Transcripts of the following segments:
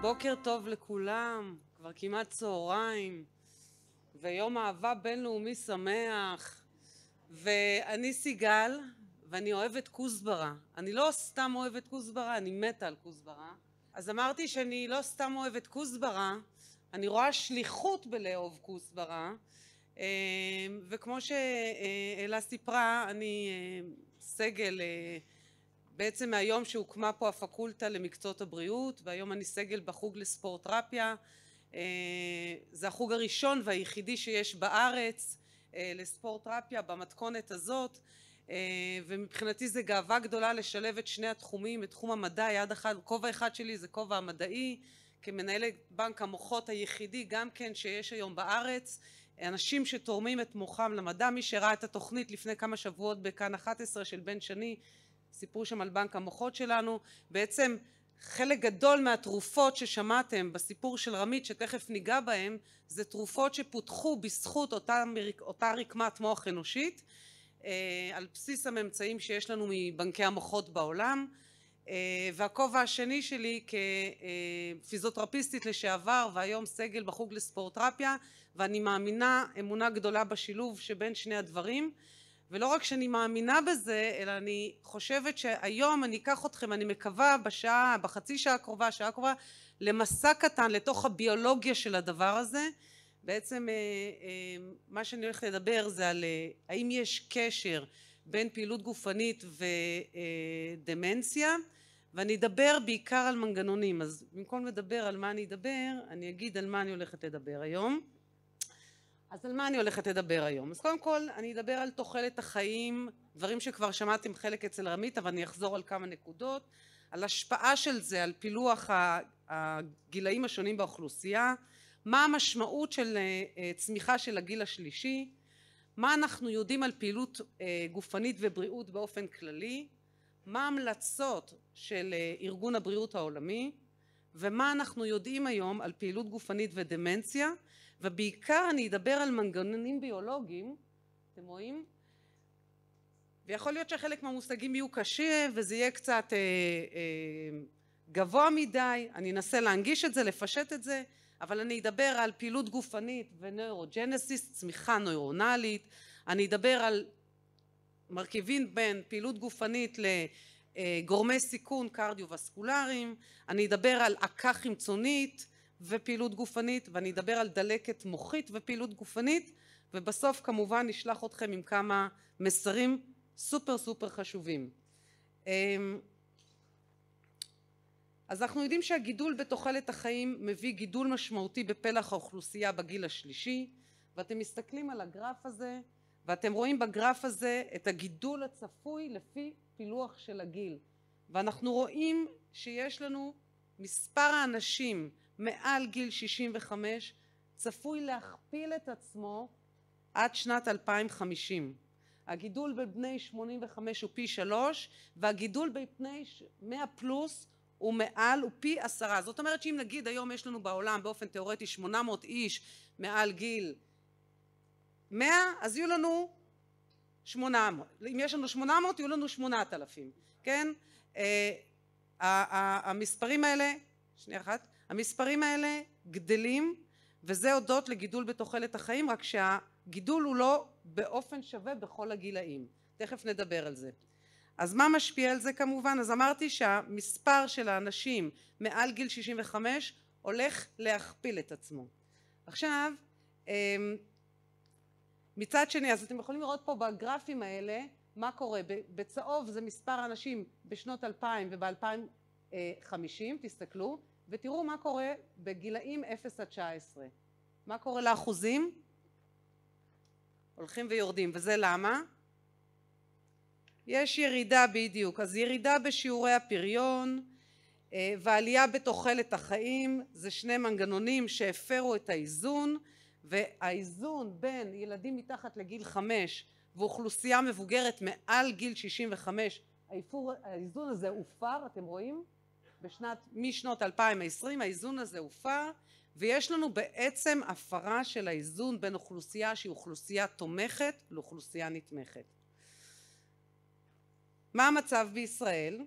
בוקר טוב לכולם, כבר כמעט צהריים, ויום אהבה בינלאומי שמח. ואני סיגל, ואני אוהבת כוסברה. אני לא סתם אוהבת כוסברה, אני מתה על כוסברה. אז אמרתי שאני לא סתם אוהבת כוסברה, אני רואה שליחות בלאהוב כוסברה. אה, וכמו שאלה סיפרה, אני אה, סגל אה, בעצם מהיום שהוקמה פה הפקולטה למקצועות הבריאות והיום אני סגל בחוג לספורטרפיה אה, זה החוג הראשון והיחידי שיש בארץ אה, לספורטרפיה במתכונת הזאת אה, ומבחינתי זה גאווה גדולה לשלב את שני התחומים את תחום המדע יד אחד כובע אחד שלי זה כובע המדעי כמנהלת בנק המוחות היחידי גם כן שיש היום בארץ אנשים שתורמים את מוחם למדע מי שראה את התוכנית לפני כמה שבועות בכאן 11 של בן שני סיפרו שם על בנק המוחות שלנו, בעצם חלק גדול מהתרופות ששמעתם בסיפור של רמית שתכף ניגע בהן זה תרופות שפותחו בזכות אותה, אותה רקמת מוח אנושית אה, על בסיס הממצאים שיש לנו מבנקי המוחות בעולם אה, והכובע השני שלי כפיזיותרפיסטית אה, לשעבר והיום סגל בחוג לספורטרפיה ואני מאמינה אמונה גדולה בשילוב שבין שני הדברים ולא רק שאני מאמינה בזה, אלא אני חושבת שהיום אני אקח אתכם, אני מקווה בשעה, בחצי שעה הקרובה, שעה הקרובה, למסע קטן לתוך הביולוגיה של הדבר הזה. בעצם אה, אה, מה שאני הולכת לדבר זה על אה, האם יש קשר בין פעילות גופנית ודמנציה, ואני אדבר בעיקר על מנגנונים. אז במקום לדבר על מה אני אדבר, אני אגיד על מה אני הולכת לדבר היום. אז על מה אני הולכת לדבר היום? אז קודם כל אני אדבר על תוחלת החיים, דברים שכבר שמעתם חלק אצל רמית, אבל אני אחזור על כמה נקודות, על השפעה של זה, על פילוח הגילאים השונים באוכלוסייה, מה המשמעות של אה, אה, צמיחה של הגיל השלישי, מה אנחנו יודעים על פעילות אה, גופנית ובריאות באופן כללי, מה ההמלצות של ארגון הבריאות העולמי, ומה אנחנו יודעים היום על פעילות גופנית ודמנציה ובעיקר אני אדבר על מנגנונים ביולוגיים, אתם רואים? ויכול להיות שחלק מהמושגים יהיו קשה וזה יהיה קצת אה, אה, גבוה מדי, אני אנסה להנגיש את זה, לפשט את זה, אבל אני אדבר על פעילות גופנית ונוירוג'נסיס, צמיחה נוירונלית, אני אדבר על מרכיבים בין פעילות גופנית לגורמי אה, סיכון קרדיו-וסקולריים, אני אדבר על עקה חמצונית, ופעילות גופנית ואני אדבר על דלקת מוחית ופעילות גופנית ובסוף כמובן נשלח אתכם עם כמה מסרים סופר סופר חשובים. אמ, אז אנחנו יודעים שהגידול בתוחלת החיים מביא גידול משמעותי בפלח האוכלוסייה בגיל השלישי ואתם מסתכלים על הגרף הזה ואתם רואים בגרף הזה את הגידול הצפוי לפי פילוח של הגיל ואנחנו רואים שיש לנו מספר האנשים מעל גיל 65 צפוי להכפיל את עצמו עד שנת 2050. הגידול בבני 85 הוא פי שלוש והגידול בבני 100 פלוס הוא מעל, הוא פי עשרה. זאת אומרת שאם נגיד היום יש לנו בעולם באופן תיאורטי 800 איש מעל גיל 100 אז יהיו לנו 800, אם יש לנו 800 יהיו לנו 8,000, כן? אה, המספרים האלה, שנייה אחת, המספרים האלה גדלים וזה הודות לגידול בתוחלת החיים רק שהגידול הוא לא באופן שווה בכל הגילאים תכף נדבר על זה אז מה משפיע על זה כמובן אז אמרתי שהמספר של האנשים מעל גיל 65 הולך להכפיל את עצמו עכשיו אמ, מצד שני אז אתם יכולים לראות פה בגרפים האלה מה קורה בצהוב זה מספר אנשים בשנות 2000 וב-2050 תסתכלו ותראו מה קורה בגילאים 0 עד 19. מה קורה לאחוזים? הולכים ויורדים, וזה למה? יש ירידה בדיוק, אז ירידה בשיעורי הפריון אה, ועלייה בתוחלת החיים זה שני מנגנונים שהפרו את האיזון והאיזון בין ילדים מתחת לגיל חמש ואוכלוסייה מבוגרת מעל גיל שישים וחמש האיזון הזה הופר אתם רואים? בשנת, משנות 2020 האיזון הזה הופר ויש לנו בעצם הפרה של האיזון בין אוכלוסייה שהיא אוכלוסייה תומכת לאוכלוסייה נתמכת. מה המצב בישראל?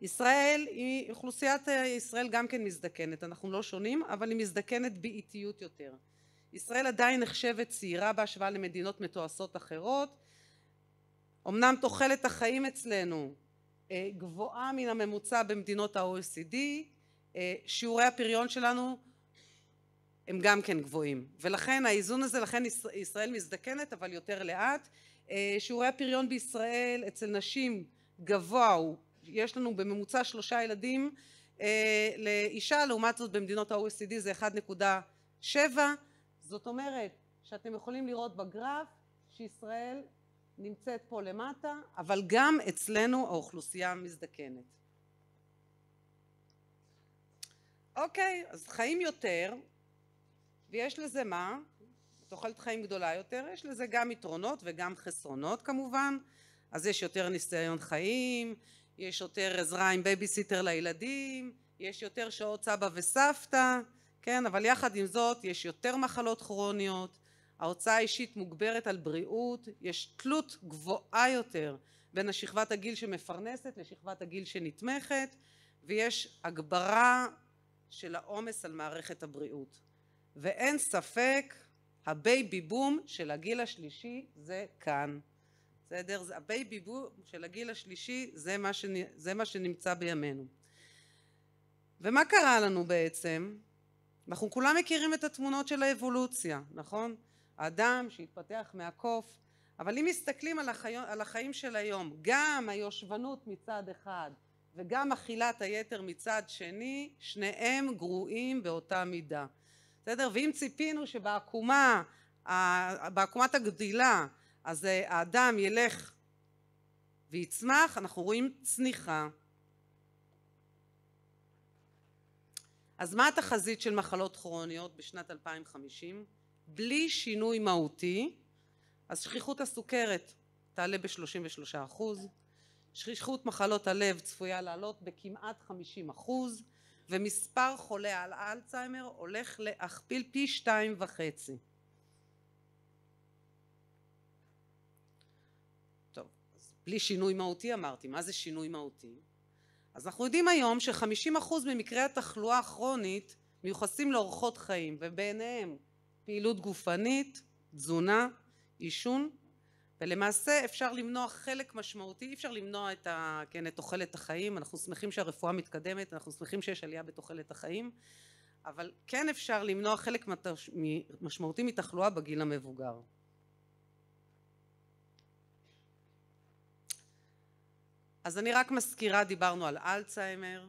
ישראל היא, אוכלוסיית אה, ישראל גם כן מזדקנת, אנחנו לא שונים, אבל היא מזדקנת באיטיות יותר. ישראל עדיין נחשבת צעירה בהשוואה למדינות מתועשות אחרות. אמנם תוחלת החיים אצלנו אה, גבוהה מן הממוצע במדינות ה-OECD, אה, שיעורי הפריון שלנו הם גם כן גבוהים. ולכן האיזון הזה, לכן ישראל מזדקנת אבל יותר לאט. אה, שיעורי הפריון בישראל אצל נשים גבוה הוא, יש לנו בממוצע שלושה ילדים לאישה, לעומת זאת במדינות ה-OECD זה 1.7, זאת אומרת שאתם יכולים לראות בגרף שישראל נמצאת פה למטה, אבל גם אצלנו האוכלוסייה מזדקנת. אוקיי, אז חיים יותר, ויש לזה מה? תוחלת חיים גדולה יותר, יש לזה גם יתרונות וגם חסרונות כמובן, אז יש יותר ניסיון חיים, יש יותר עזרה עם בייביסיטר לילדים, יש יותר שעות סבא וסבתא, כן, אבל יחד עם זאת יש יותר מחלות כרוניות, ההוצאה האישית מוגברת על בריאות, יש תלות גבוהה יותר בין השכבת הגיל שמפרנסת לשכבת הגיל שנתמכת, ויש הגברה של העומס על מערכת הבריאות. ואין ספק, הבייבי בום של הגיל השלישי זה כאן. בסדר? הבייבי בום של הגיל השלישי זה מה, שנ... זה מה שנמצא בימינו. ומה קרה לנו בעצם? אנחנו כולם מכירים את התמונות של האבולוציה, נכון? האדם שהתפתח מהקוף אבל אם מסתכלים על, החי... על החיים של היום גם היושבנות מצד אחד וגם אכילת היתר מצד שני שניהם גרועים באותה מידה בסדר ואם ציפינו שבעקומה בעקומת הגדילה אז אה, האדם ילך ויצמח אנחנו רואים צניחה אז מה התחזית של מחלות כרוניות בשנת 2050? בלי שינוי מהותי, אז שכיחות הסוכרת תעלה ב-33 שכיחות מחלות הלב צפויה לעלות בכמעט 50 ומספר חולי על אלצהיימר הולך להכפיל פי שתיים וחצי. טוב, אז בלי שינוי מהותי אמרתי, מה זה שינוי מהותי? אז אנחנו יודעים היום ש-50% ממקרי התחלואה הכרונית מיוחסים לאורחות חיים, וביניהם פעילות גופנית, תזונה, עישון, ולמעשה אפשר למנוע חלק משמעותי, אי אפשר למנוע את, ה, כן, את תוחלת החיים, אנחנו שמחים שהרפואה מתקדמת, אנחנו שמחים שיש עלייה בתוחלת החיים, אבל כן אפשר למנוע חלק משמעותי מתחלואה בגיל המבוגר. אז אני רק מזכירה, דיברנו על אלצהיימר,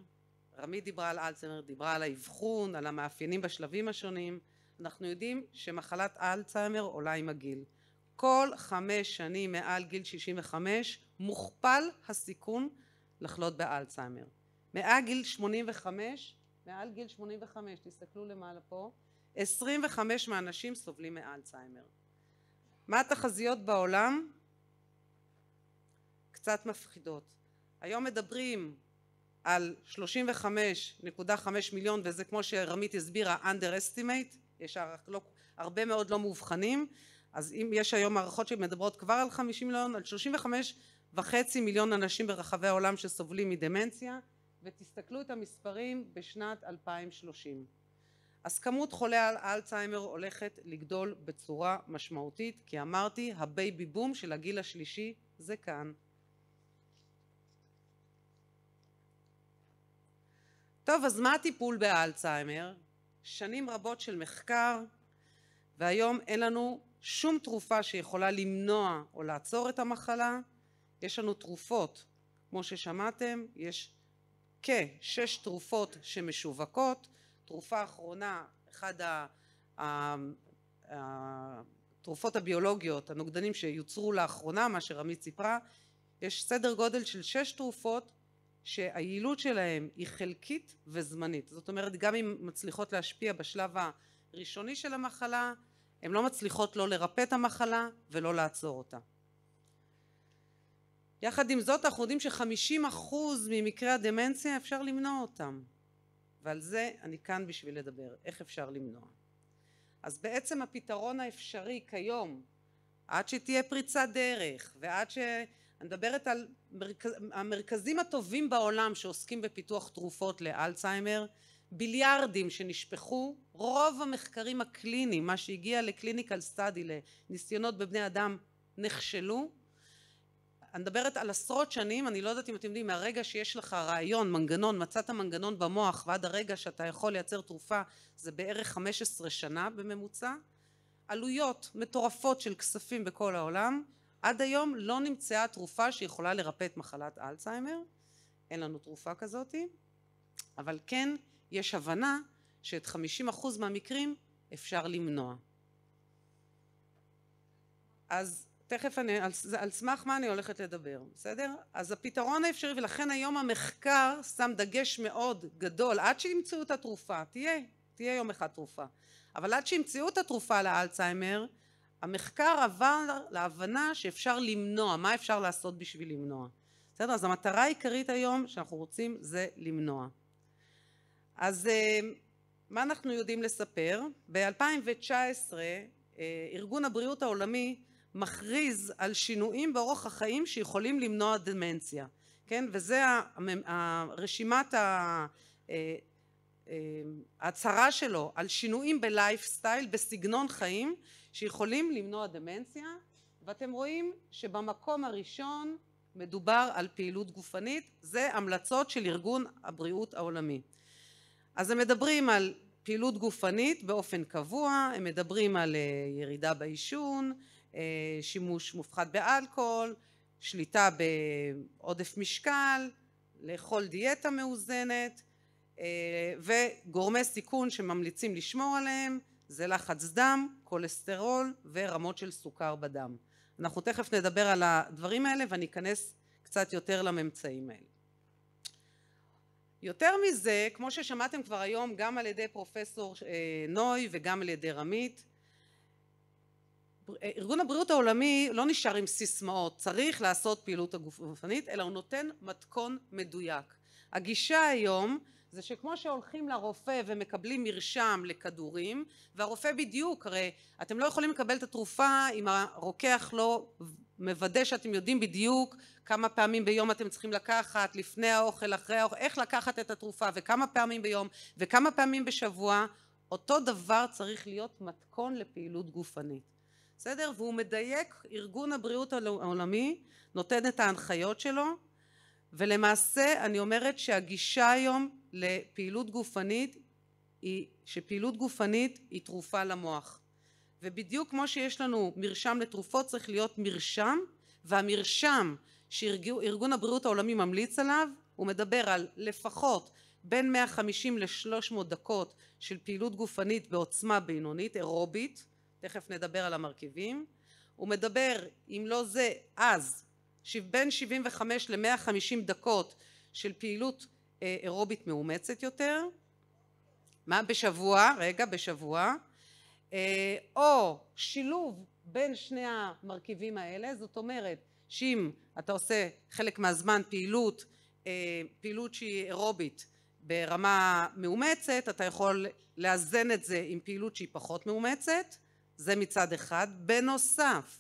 רמי דיברה על אלצהיימר, דיברה על האבחון, על המאפיינים בשלבים השונים, אנחנו יודעים שמחלת אלצהיימר עולה עם הגיל. כל חמש שנים מעל גיל 65 מוכפל הסיכון לחלות באלצהיימר. מעל גיל 85, מעל גיל 85, תסתכלו למעלה פה, 25 מהאנשים סובלים מאלצהיימר. מה התחזיות בעולם? קצת מפחידות. היום מדברים על 35.5 מיליון וזה כמו שרמית הסבירה underestimate יש לא, הרבה מאוד לא מאובחנים, אז אם יש היום הערכות שמדברות כבר על 50 מיליון, על 35 וחצי מיליון אנשים ברחבי העולם שסובלים מדמנציה, ותסתכלו את המספרים בשנת 2030. אז כמות חולי האלצהיימר הולכת לגדול בצורה משמעותית, כי אמרתי, הבייבי בום של הגיל השלישי זה כאן. טוב, אז מה הטיפול באלצהיימר? שנים רבות של מחקר, והיום אין לנו שום תרופה שיכולה למנוע או לעצור את המחלה. יש לנו תרופות, כמו ששמעתם, יש כשש תרופות שמשווקות. תרופה אחרונה, אחד התרופות הביולוגיות, הנוגדנים שיוצרו לאחרונה, מה שרמית סיפרה, יש סדר גודל של שש תרופות שהיעילות שלהם היא חלקית וזמנית. זאת אומרת, גם אם מצליחות להשפיע בשלב הראשוני של המחלה, הן לא מצליחות לא לרפא את המחלה ולא לעצור אותה. יחד עם זאת אנחנו יודעים ש-50% ממקרי הדמנציה אפשר למנוע אותם ועל זה אני כאן בשביל לדבר, איך אפשר למנוע. אז בעצם הפתרון האפשרי כיום עד שתהיה פריצת דרך ועד ש... אני מדברת על מרכז, המרכזים הטובים בעולם שעוסקים בפיתוח תרופות לאלצהיימר, ביליארדים שנשפכו, רוב המחקרים הקליניים, מה שהגיע לקליניקל סטאדי, לניסיונות בבני אדם, נכשלו. אני מדברת על עשרות שנים, אני לא יודעת אם אתם יודעים, מהרגע שיש לך רעיון, מנגנון, מצאת מנגנון במוח ועד הרגע שאתה יכול לייצר תרופה, זה בערך 15 שנה בממוצע. עלויות מטורפות של כספים בכל העולם, עד היום לא נמצאה תרופה שיכולה לרפא את מחלת אלצהיימר, אין לנו תרופה כזאת, אבל כן יש הבנה שאת 50% מהמקרים אפשר למנוע. אז תכף אני, על, על סמך מה אני הולכת לדבר, בסדר? אז הפתרון האפשרי, ולכן היום המחקר שם דגש מאוד גדול, עד שימצאו את התרופה, תהיה, תהיה יום אחד תרופה, אבל עד שימצאו את התרופה לאלצהיימר, המחקר עבר להבנה שאפשר למנוע, מה אפשר לעשות בשביל למנוע. בסדר? אז המטרה העיקרית היום שאנחנו רוצים זה למנוע. אז אה, מה אנחנו יודעים לספר? ב-2019 אה, ארגון הבריאות העולמי מכריז על שינויים באורח החיים שיכולים למנוע דמנציה, כן? וזה רשימת אה, ההצהרה שלו על שינויים בלייפסטייל, בסגנון חיים, שיכולים למנוע דמנציה, ואתם רואים שבמקום הראשון מדובר על פעילות גופנית, זה המלצות של ארגון הבריאות העולמי. אז הם מדברים על פעילות גופנית באופן קבוע, הם מדברים על אה, ירידה בעישון, אה, שימוש מופחת באלכוהול, שליטה בעודף משקל, לאכול דיאטה מאוזנת אה, וגורמי סיכון שממליצים לשמור עליהם, זה לחץ דם, כולסטרול ורמות של סוכר בדם. אנחנו תכף נדבר על הדברים האלה ואני אכנס קצת יותר לממצאים האלה. יותר מזה, כמו ששמעתם כבר היום גם על ידי פרופסור אה, נוי וגם על ידי רמית, ארגון הבריאות העולמי לא נשאר עם סיסמאות, צריך לעשות פעילות גופנית, אלא הוא נותן מתכון מדויק. הגישה היום זה שכמו שהולכים לרופא ומקבלים מרשם לכדורים והרופא בדיוק הרי אתם לא יכולים לקבל את התרופה אם הרוקח לא מוודא שאתם יודעים בדיוק כמה פעמים ביום אתם צריכים לקחת לפני האוכל אחרי האוכל איך לקחת את התרופה וכמה פעמים ביום וכמה פעמים בשבוע אותו דבר צריך להיות מתכון לפעילות גופנית בסדר? והוא מדייק, ארגון הבריאות העולמי נותן את ההנחיות שלו ולמעשה אני אומרת שהגישה היום לפעילות גופנית היא שפעילות גופנית היא תרופה למוח ובדיוק כמו שיש לנו מרשם לתרופות צריך להיות מרשם והמרשם שארגון הבריאות העולמי ממליץ עליו הוא מדבר על לפחות בין 150 ל-300 דקות של פעילות גופנית בעוצמה בינונית אירובית תכף נדבר על המרכיבים הוא מדבר אם לא זה אז בין 75 ל-150 דקות של פעילות אה, אירובית מאומצת יותר, מה בשבוע, רגע, בשבוע, אה, או שילוב בין שני המרכיבים האלה, זאת אומרת שאם אתה עושה חלק מהזמן פעילות, אה, פעילות שהיא אירובית ברמה מאומצת, אתה יכול לאזן את זה עם פעילות שהיא פחות מאומצת, זה מצד אחד. בנוסף,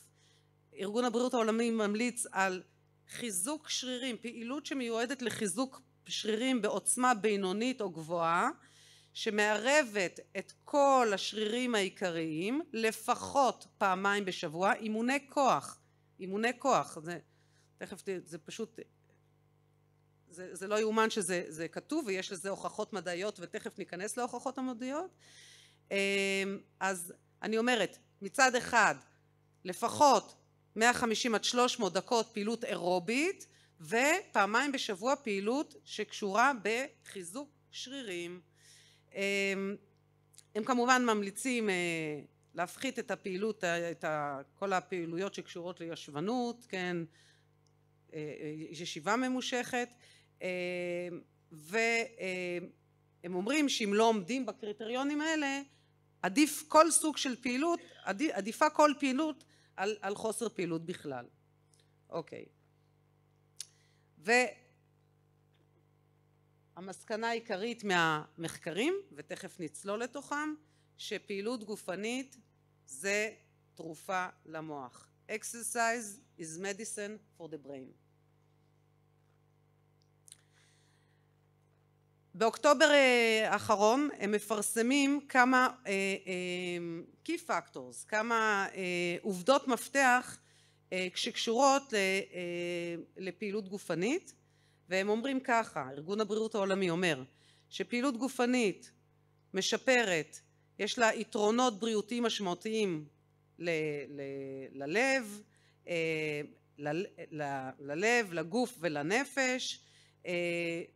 ארגון הבריאות העולמי ממליץ על חיזוק שרירים, פעילות שמיועדת לחיזוק שרירים בעוצמה בינונית או גבוהה שמערבת את כל השרירים העיקריים לפחות פעמיים בשבוע אימוני כוח אימוני כוח זה תכף זה פשוט זה, זה לא יאומן שזה זה כתוב ויש לזה הוכחות מדעיות ותכף ניכנס להוכחות המדעיות אמ, אז אני אומרת מצד אחד לפחות 150 עד 300 דקות פעילות אירובית ופעמיים בשבוע פעילות שקשורה בחיזוק שרירים. אמ, הם כמובן ממליצים אה, להפחית את הפעילות, אה, את כל הפעילויות שקשורות לישבנות, כן, אה, ישיבה ממושכת, אמ, והם אומרים שאם לא עומדים בקריטריונים האלה, עדיף כל סוג של פעילות, עדיפה כל פעילות על, על חוסר פעילות בכלל. אוקיי. והמסקנה העיקרית מהמחקרים, ותכף נצלול לתוכם, שפעילות גופנית זה תרופה למוח. Exercise is medicine for the brain. באוקטובר אה, האחרון הם מפרסמים כמה uh, uh, key factors, כמה uh, עובדות מפתח אה, שקשורות אה, לפעילות גופנית והם אומרים ככה, ארגון הבריאות העולמי אומר שפעילות גופנית משפרת, יש לה יתרונות בריאותיים משמעותיים ל, ל, ללב, אה, ל, ל, ללב, לגוף ולנפש,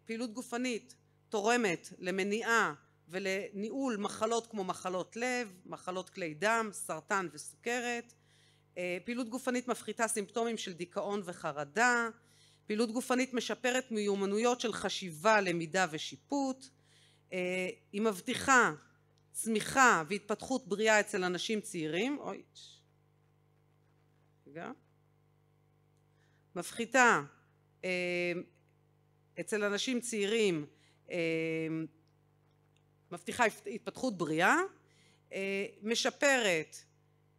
פעילות גופנית תורמת למניעה ולניהול מחלות כמו מחלות לב, מחלות כלי דם, סרטן וסוכרת, אה, פעילות גופנית מפחיתה סימפטומים של דיכאון וחרדה, פעילות גופנית משפרת מיומנויות של חשיבה, למידה ושיפוט, אה, היא מבטיחה צמיחה והתפתחות בריאה אצל אנשים צעירים, אוי, רגע, מפחיתה אה, אצל אנשים צעירים, מבטיחה התפתחות בריאה, משפרת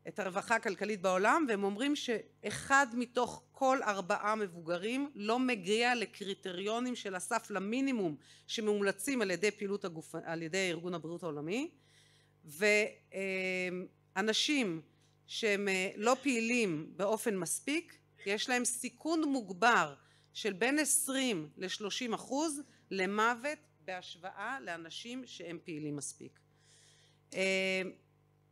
את הרווחה הכלכלית בעולם והם אומרים שאחד מתוך כל ארבעה מבוגרים לא מגיע לקריטריונים של הסף למינימום שמומלצים על ידי פעילות הגופ... על ידי ארגון הבריאות העולמי ואנשים שהם אה, לא פעילים באופן מספיק יש להם סיכון מוגבר של בין 20 ל-30 אחוז למוות בהשוואה לאנשים שהם פעילים מספיק אה,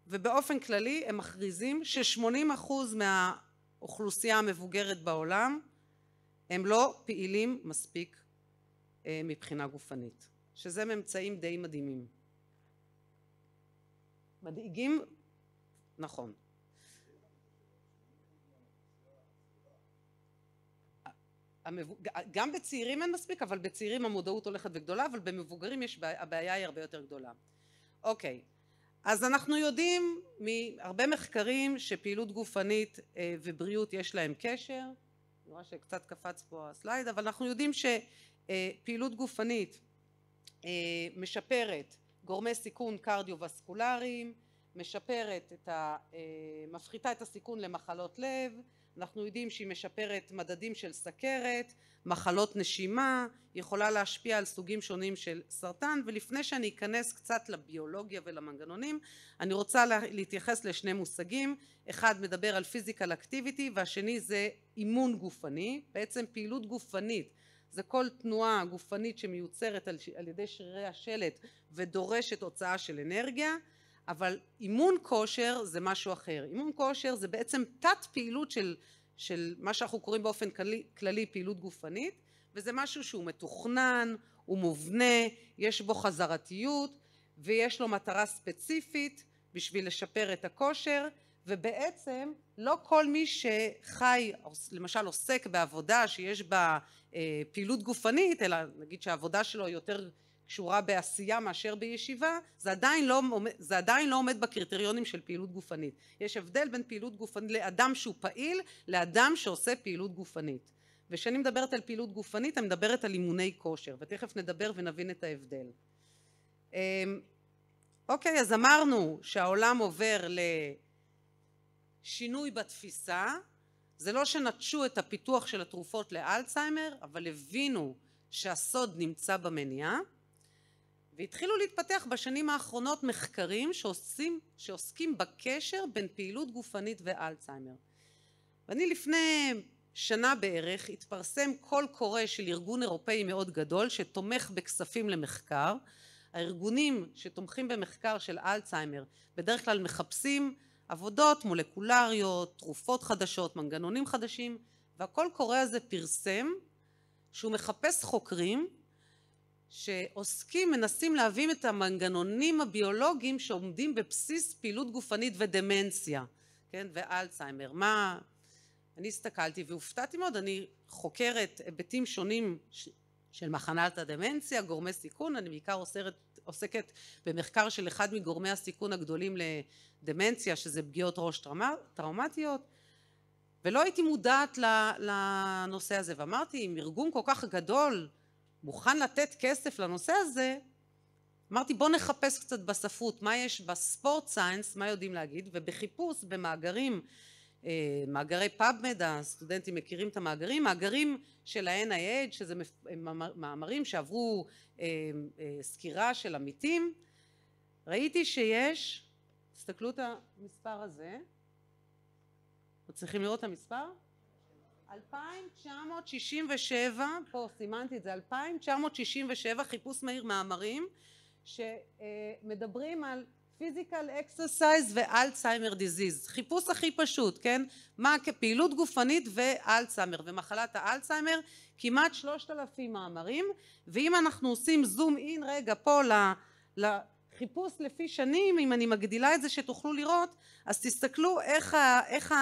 ובאופן כללי הם מכריזים ש-80% מהאוכלוסייה המבוגרת בעולם הם לא פעילים מספיק אה, מבחינה גופנית, שזה ממצאים די מדהימים. מדאיגים? נכון. גם בצעירים אין מספיק, אבל בצעירים המודעות הולכת וגדולה, אבל במבוגרים יש, הבעיה היא הרבה יותר גדולה. אוקיי, אז אנחנו יודעים מהרבה מחקרים שפעילות גופנית אה, ובריאות יש להם קשר, אני רואה שקצת קפץ פה הסלייד, אבל אנחנו יודעים שפעילות אה, גופנית אה, משפרת גורמי סיכון קרדיו-וסקולריים, משפרת את ה... מפחיתה את הסיכון למחלות לב, אנחנו יודעים שהיא משפרת מדדים של סכרת, מחלות נשימה, יכולה להשפיע על סוגים שונים של סרטן ולפני שאני אכנס קצת לביולוגיה ולמנגנונים אני רוצה להתייחס לשני מושגים אחד מדבר על פיזיקל אקטיביטי והשני זה אימון גופני בעצם פעילות גופנית זה כל תנועה גופנית שמיוצרת על, על ידי שרירי השלט ודורשת הוצאה של אנרגיה אבל אימון כושר זה משהו אחר. אימון כושר זה בעצם תת פעילות של, של מה שאנחנו קוראים באופן כללי, כללי פעילות גופנית, וזה משהו שהוא מתוכנן, הוא מובנה, יש בו חזרתיות, ויש לו מטרה ספציפית בשביל לשפר את הכושר, ובעצם לא כל מי שחי, למשל עוסק בעבודה שיש בה אה, פעילות גופנית, אלא נגיד שהעבודה שלו יותר קשורה בעשייה מאשר בישיבה, זה עדיין, לא, זה עדיין לא עומד בקריטריונים של פעילות גופנית. יש הבדל בין פעילות גופנית לאדם שהוא פעיל לאדם שעושה פעילות גופנית. וכשאני מדברת על פעילות גופנית אני מדברת על אימוני כושר, ותכף נדבר ונבין את ההבדל. אמ, אוקיי, אז אמרנו שהעולם עובר לשינוי בתפיסה, זה לא שנטשו את הפיתוח של התרופות לאלצהיימר, אבל הבינו שהסוד נמצא במניעה. והתחילו להתפתח בשנים האחרונות מחקרים שעושים, שעוסקים בקשר בין פעילות גופנית ואלצהיימר. ואני לפני שנה בערך התפרסם קול קורא של ארגון אירופאי מאוד גדול שתומך בכספים למחקר. הארגונים שתומכים במחקר של אלצהיימר בדרך כלל מחפשים עבודות מולקולריות, תרופות חדשות, מנגנונים חדשים, והקול קורא הזה פרסם שהוא מחפש חוקרים שעוסקים, מנסים להבין את המנגנונים הביולוגיים שעומדים בבסיס פעילות גופנית ודמנציה, כן, ואלצהיימר. מה... אני הסתכלתי והופתעתי מאוד, אני חוקרת היבטים שונים ש... של מחנת הדמנציה, גורמי סיכון, אני בעיקר עוסרת, עוסקת במחקר של אחד מגורמי הסיכון הגדולים לדמנציה, שזה פגיעות ראש טראומטיות, ולא הייתי מודעת לנושא הזה, ואמרתי, אם ארגון כל כך גדול מוכן לתת כסף לנושא הזה, אמרתי בוא נחפש קצת בספרות, מה יש בספורט סיינס, מה יודעים להגיד, ובחיפוש במאגרים, אה, מאגרי פאבמד, הסטודנטים מכירים את המאגרים, מאגרים של ה-NIH, שזה מאמרים שעברו אה, אה, סקירה של עמיתים, ראיתי שיש, תסתכלו את המספר הזה, אתם צריכים לראות את המספר? 2967, פה סימנתי את זה, 2967 חיפוש מהיר מאמרים שמדברים על פיזיקל אקסרסייז ואלצהיימר דיזיז, חיפוש הכי פשוט, כן? מה כפעילות גופנית ואלצהיימר ומחלת האלצהיימר, כמעט שלושת אלפים מאמרים, ואם אנחנו עושים זום אין רגע פה לחיפוש לפי שנים, אם אני מגדילה את זה שתוכלו לראות, אז תסתכלו איך, ה, איך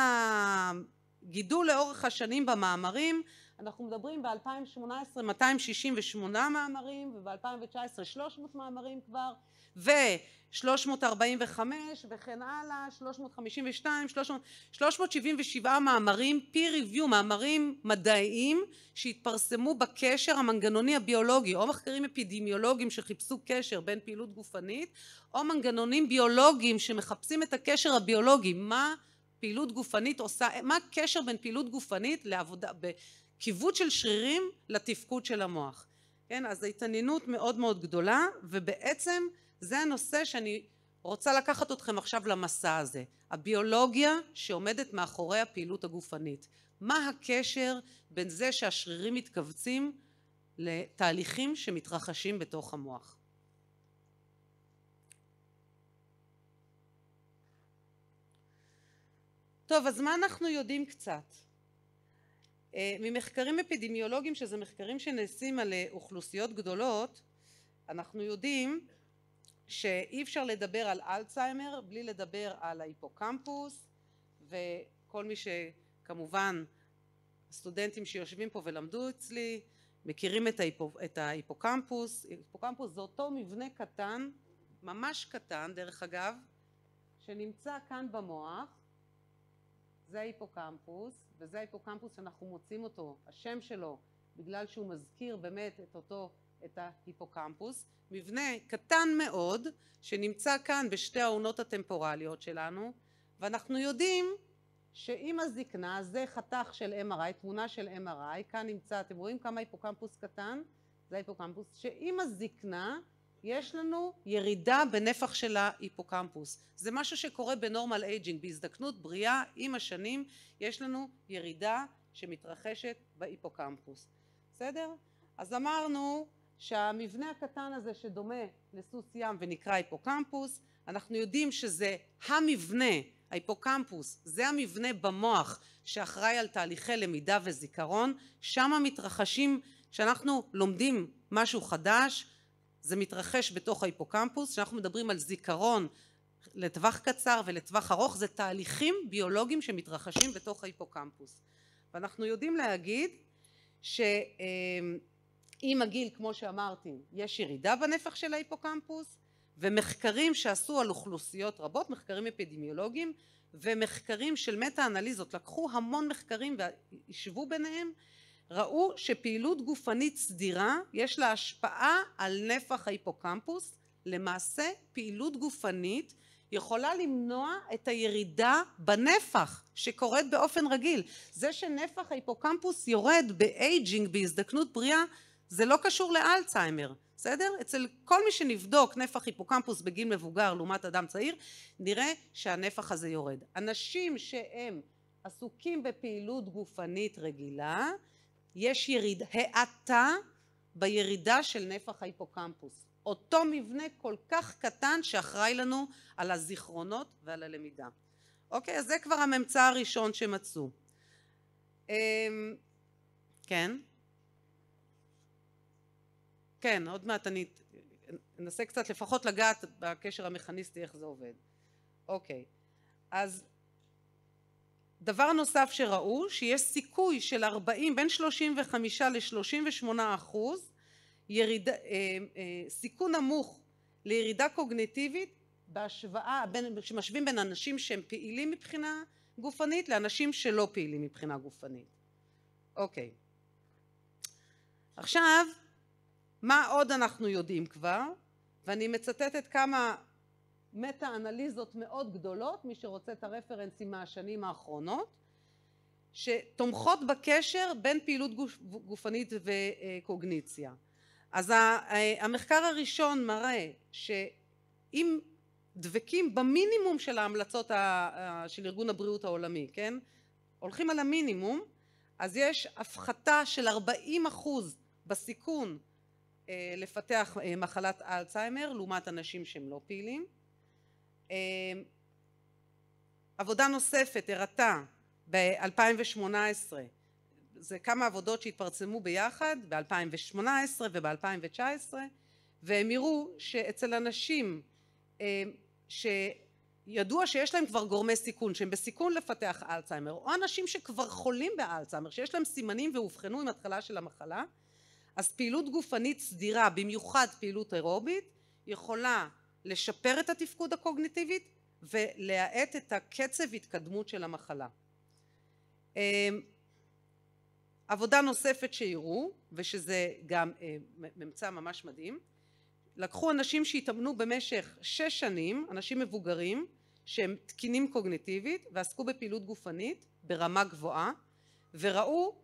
גידול לאורך השנים במאמרים, אנחנו מדברים ב-2018 268 מאמרים וב-2019 300 מאמרים כבר ו-345 וכן הלאה, 352, 300, 377 מאמרים peer review, מאמרים מדעיים שהתפרסמו בקשר המנגנוני הביולוגי או מחקרים אפידמיולוגיים שחיפשו קשר בין פעילות גופנית או מנגנונים ביולוגיים שמחפשים את הקשר הביולוגי, מה פעילות גופנית עושה, מה הקשר בין פעילות גופנית לעבודה, בכיווץ של שרירים לתפקוד של המוח. כן, אז ההתעניינות מאוד מאוד גדולה, ובעצם זה הנושא שאני רוצה לקחת אתכם עכשיו למסע הזה, הביולוגיה שעומדת מאחורי הפעילות הגופנית. מה הקשר בין זה שהשרירים מתכווצים לתהליכים שמתרחשים בתוך המוח? טוב, אז מה אנחנו יודעים קצת? אה, ממחקרים אפידמיולוגיים, שזה מחקרים שנעשים על אה, אוכלוסיות גדולות, אנחנו יודעים שאי אפשר לדבר על אלצהיימר בלי לדבר על ההיפוקמפוס וכל מי שכמובן הסטודנטים שיושבים פה ולמדו אצלי מכירים את, ההיפו, את ההיפוקמפוס, היפוקמפוס זה אותו מבנה קטן, ממש קטן דרך אגב, שנמצא כאן במוח זה ההיפוקמפוס, וזה ההיפוקמפוס שאנחנו מוצאים אותו, השם שלו, בגלל שהוא מזכיר באמת את אותו, את ההיפוקמפוס, מבנה קטן מאוד שנמצא כאן בשתי העונות הטמפורליות שלנו, ואנחנו יודעים שעם הזקנה זה חתך של MRI, תמונה של MRI, כאן נמצא, אתם רואים כמה היפוקמפוס קטן? זה ההיפוקמפוס, שעם הזקנה יש לנו ירידה בנפח של ההיפוקמפוס. זה משהו שקורה בנורמל אייג'ינג, בהזדקנות בריאה עם השנים יש לנו ירידה שמתרחשת בהיפוקמפוס. בסדר? אז אמרנו שהמבנה הקטן הזה שדומה לסוס ים ונקרא היפוקמפוס, אנחנו יודעים שזה המבנה, ההיפוקמפוס, זה המבנה במוח שאחראי על תהליכי למידה וזיכרון, שם מתרחשים, כשאנחנו לומדים משהו חדש, זה מתרחש בתוך ההיפוקמפוס, כשאנחנו מדברים על זיכרון לטווח קצר ולטווח ארוך, זה תהליכים ביולוגיים שמתרחשים בתוך ההיפוקמפוס. ואנחנו יודעים להגיד שעם אמ, הגיל, כמו שאמרתי, יש ירידה בנפח של ההיפוקמפוס, ומחקרים שעשו על אוכלוסיות רבות, מחקרים אפידמיולוגיים, ומחקרים של מטה אנליזות לקחו המון מחקרים והשוו ביניהם ראו שפעילות גופנית סדירה יש לה השפעה על נפח ההיפוקמפוס. למעשה פעילות גופנית יכולה למנוע את הירידה בנפח שקורית באופן רגיל. זה שנפח ההיפוקמפוס יורד באייג'ינג, בהזדקנות בריאה, זה לא קשור לאלצהיימר, בסדר? אצל כל מי שנבדוק נפח היפוקמפוס בגיל מבוגר לעומת אדם צעיר, נראה שהנפח הזה יורד. אנשים שהם עסוקים בפעילות גופנית רגילה, יש יריד, האטה בירידה של נפח ההיפוקמפוס. אותו מבנה כל כך קטן שאחראי לנו על הזיכרונות ועל הלמידה. אוקיי, אז זה כבר הממצא הראשון שמצאו. אמ, כן? כן, עוד מעט אני אנסה קצת לפחות לגעת בקשר המכניסטי, איך זה עובד. אוקיי, אז דבר נוסף שראו שיש סיכוי של 40 בין 35 ל-38 אחוז יריד, אה, אה, סיכון נמוך לירידה קוגניטיבית בהשוואה, בין, כשמשווים בין אנשים שהם פעילים מבחינה גופנית לאנשים שלא פעילים מבחינה גופנית. אוקיי. עכשיו, מה עוד אנחנו יודעים כבר? ואני מצטטת כמה מטה-אנליזות מאוד גדולות, מי שרוצה את הרפרנסים מהשנים האחרונות, שתומכות בקשר בין פעילות גופנית וקוגניציה. אז המחקר הראשון מראה שאם דבקים במינימום של ההמלצות של ארגון הבריאות העולמי, כן? הולכים על המינימום, אז יש הפחתה של 40 אחוז בסיכון אה, לפתח אה, מחלת אלצהיימר לעומת אנשים שהם לא פעילים. אמ, עבודה נוספת הראתה ב-2018 זה כמה עבודות שהתפרסמו ביחד ב-2018 וב-2019 והם הראו שאצל אנשים אמ, שידוע שיש להם כבר גורמי סיכון שהם בסיכון לפתח אלצהיימר או אנשים שכבר חולים באלצהיימר שיש להם סימנים ואובחנו עם התחלה של המחלה אז פעילות גופנית סדירה במיוחד פעילות אירובית יכולה לשפר את התפקוד הקוגניטיבית ולהאט את הקצב התקדמות של המחלה. אמ, עבודה נוספת שיראו, ושזה גם אה, ממצא ממש מדהים, לקחו אנשים שהתאמנו במשך שש שנים, אנשים מבוגרים, שהם תקינים קוגניטיבית ועסקו בפעילות גופנית ברמה גבוהה וראו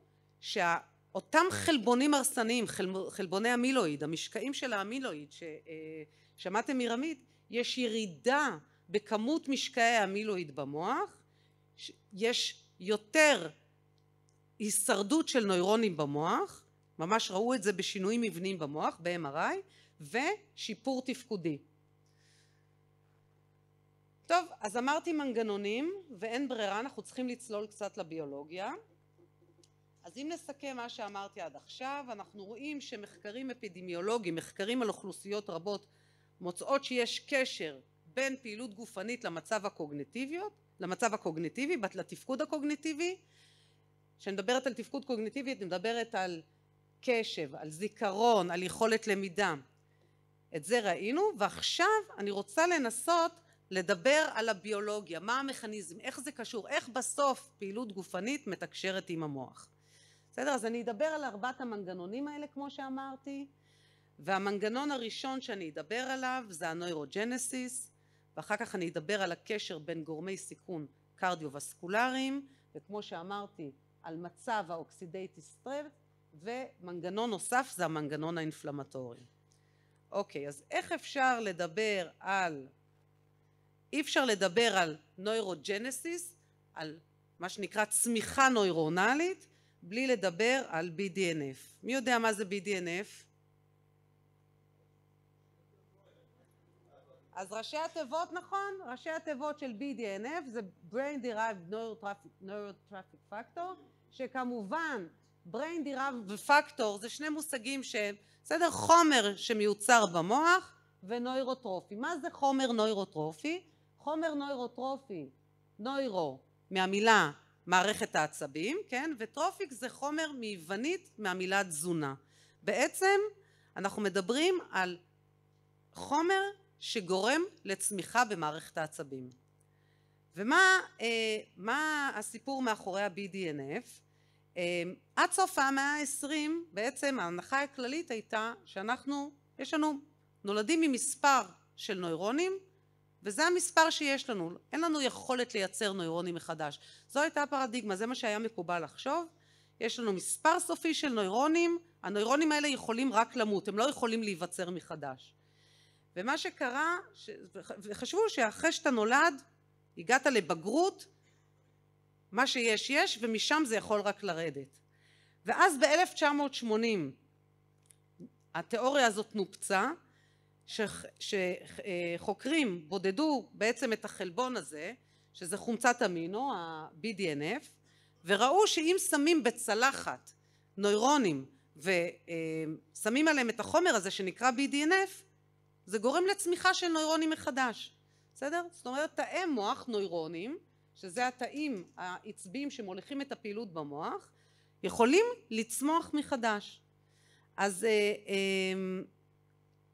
שאותם חלבונים הרסניים, חלבוני המילואיד, המשקעים של האמילואיד אה, שמעתם מרמית? יש ירידה בכמות משקעי המילואיד במוח, יש יותר הישרדות של נוירונים במוח, ממש ראו את זה בשינויים מבניים במוח, ב-MRI, ושיפור תפקודי. טוב, אז אמרתי מנגנונים, ואין ברירה, אנחנו צריכים לצלול קצת לביולוגיה. אז אם נסכם מה שאמרתי עד עכשיו, אנחנו רואים שמחקרים אפידמיולוגיים, מחקרים על אוכלוסיות רבות, מוצאות שיש קשר בין פעילות גופנית למצב הקוגנטיביות, למצב הקוגנטיבי, לתפקוד הקוגנטיבי. מדברת על תפקוד קוגנטיבי, אני מדברת על קשב, על זיכרון, על יכולת למידה. את זה ראינו, ועכשיו אני רוצה לנסות לדבר על הביולוגיה, מה המכניזם, איך זה קשור, איך בסוף פעילות גופנית מתקשרת עם המוח. בסדר? אז אני אדבר על ארבעת המנגנונים האלה, כמו שאמרתי, והמנגנון הראשון שאני אדבר עליו זה הנוירוג'נסיס ואחר כך אני אדבר על הקשר בין גורמי סיכון קרדיו-וסקולריים וכמו שאמרתי על מצב האוקסידייטי סטרפט ומנגנון נוסף זה המנגנון האינפלמטורי. אוקיי, אז איך אפשר לדבר על... אי אפשר לדבר על נוירוג'נסיס, על מה שנקרא צמיחה נוירונלית, בלי לדבר על BDNF. מי יודע מה זה BDNF? אז ראשי התיבות נכון, ראשי התיבות של BDNF זה brain derived neurotraffic factor, שכמובן brain derived factor זה שני מושגים שהם, בסדר, חומר שמיוצר במוח ונוירוטרופי. מה זה חומר נוירוטרופי? חומר נוירוטרופי, נוירו מהמילה מערכת העצבים, כן, וטרופיק זה חומר מיוונית מהמילה תזונה. בעצם אנחנו מדברים על חומר שגורם לצמיחה במערכת העצבים. ומה אה, מה הסיפור מאחורי ה-BDNF? אה, עד סוף המאה ה-20 בעצם ההנחה הכללית הייתה שאנחנו, יש לנו, נולדים ממספר של נוירונים וזה המספר שיש לנו, אין לנו יכולת לייצר נוירונים מחדש. זו הייתה הפרדיגמה, זה מה שהיה מקובל לחשוב. יש לנו מספר סופי של נוירונים, הנוירונים האלה יכולים רק למות, הם לא יכולים להיווצר מחדש. ומה שקרה, ש... וחשבו שאחרי שאתה נולד, הגעת לבגרות, מה שיש יש, ומשם זה יכול רק לרדת. ואז ב-1980 התיאוריה הזאת נופצה, שחוקרים אה, בודדו בעצם את החלבון הזה, שזה חומצת אמינו, ה-BDNF, וראו שאם שמים בצלחת נוירונים ושמים אה, עליהם את החומר הזה שנקרא BDNF, זה גורם לצמיחה של נוירונים מחדש, בסדר? זאת אומרת תאי מוח נוירונים, שזה התאים העצביים שמוליכים את הפעילות במוח, יכולים לצמוח מחדש. אז אה, אה,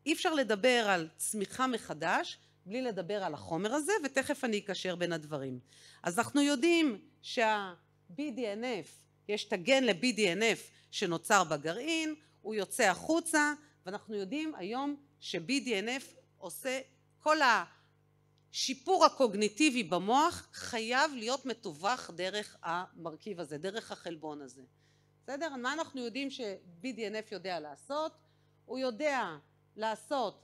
אי אפשר לדבר על צמיחה מחדש בלי לדבר על החומר הזה, ותכף אני אקשר בין הדברים. אז אנחנו יודעים שה-BDNF, יש את הגן ל-BDNF שנוצר בגרעין, הוא יוצא החוצה, ואנחנו יודעים היום ש-BDNF עושה כל השיפור הקוגניטיבי במוח חייב להיות מתווך דרך המרכיב הזה, דרך החלבון הזה. בסדר? מה אנחנו יודעים ש-BDNF יודע לעשות? הוא יודע לעשות,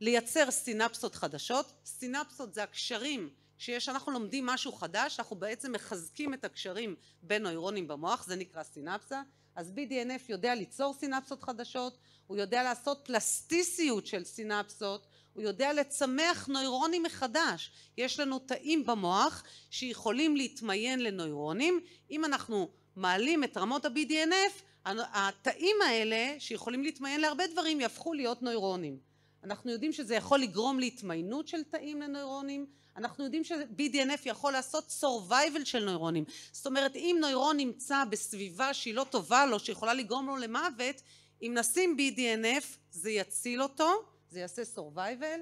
לייצר סינפסות חדשות. סינפסות זה הקשרים שיש, אנחנו לומדים משהו חדש, אנחנו בעצם מחזקים את הקשרים בין נוירונים במוח, זה נקרא סינפסה. אז BDNF יודע ליצור סינפסות חדשות, הוא יודע לעשות פלסטיסיות של סינפסות, הוא יודע לצמח נוירונים מחדש. יש לנו תאים במוח שיכולים להתמיין לנוירונים. אם אנחנו מעלים את רמות ה-BDNF, התאים האלה שיכולים להתמיין להרבה דברים יהפכו להיות נוירונים. אנחנו יודעים שזה יכול לגרום להתמיינות של תאים לנוירונים, אנחנו יודעים ש-BDNF יכול לעשות survival של נוירונים. זאת אומרת, אם נוירון נמצא בסביבה שהיא לא טובה לו, שיכולה לגרום לו למוות, אם נשים BDNF זה יציל אותו, זה יעשה survival,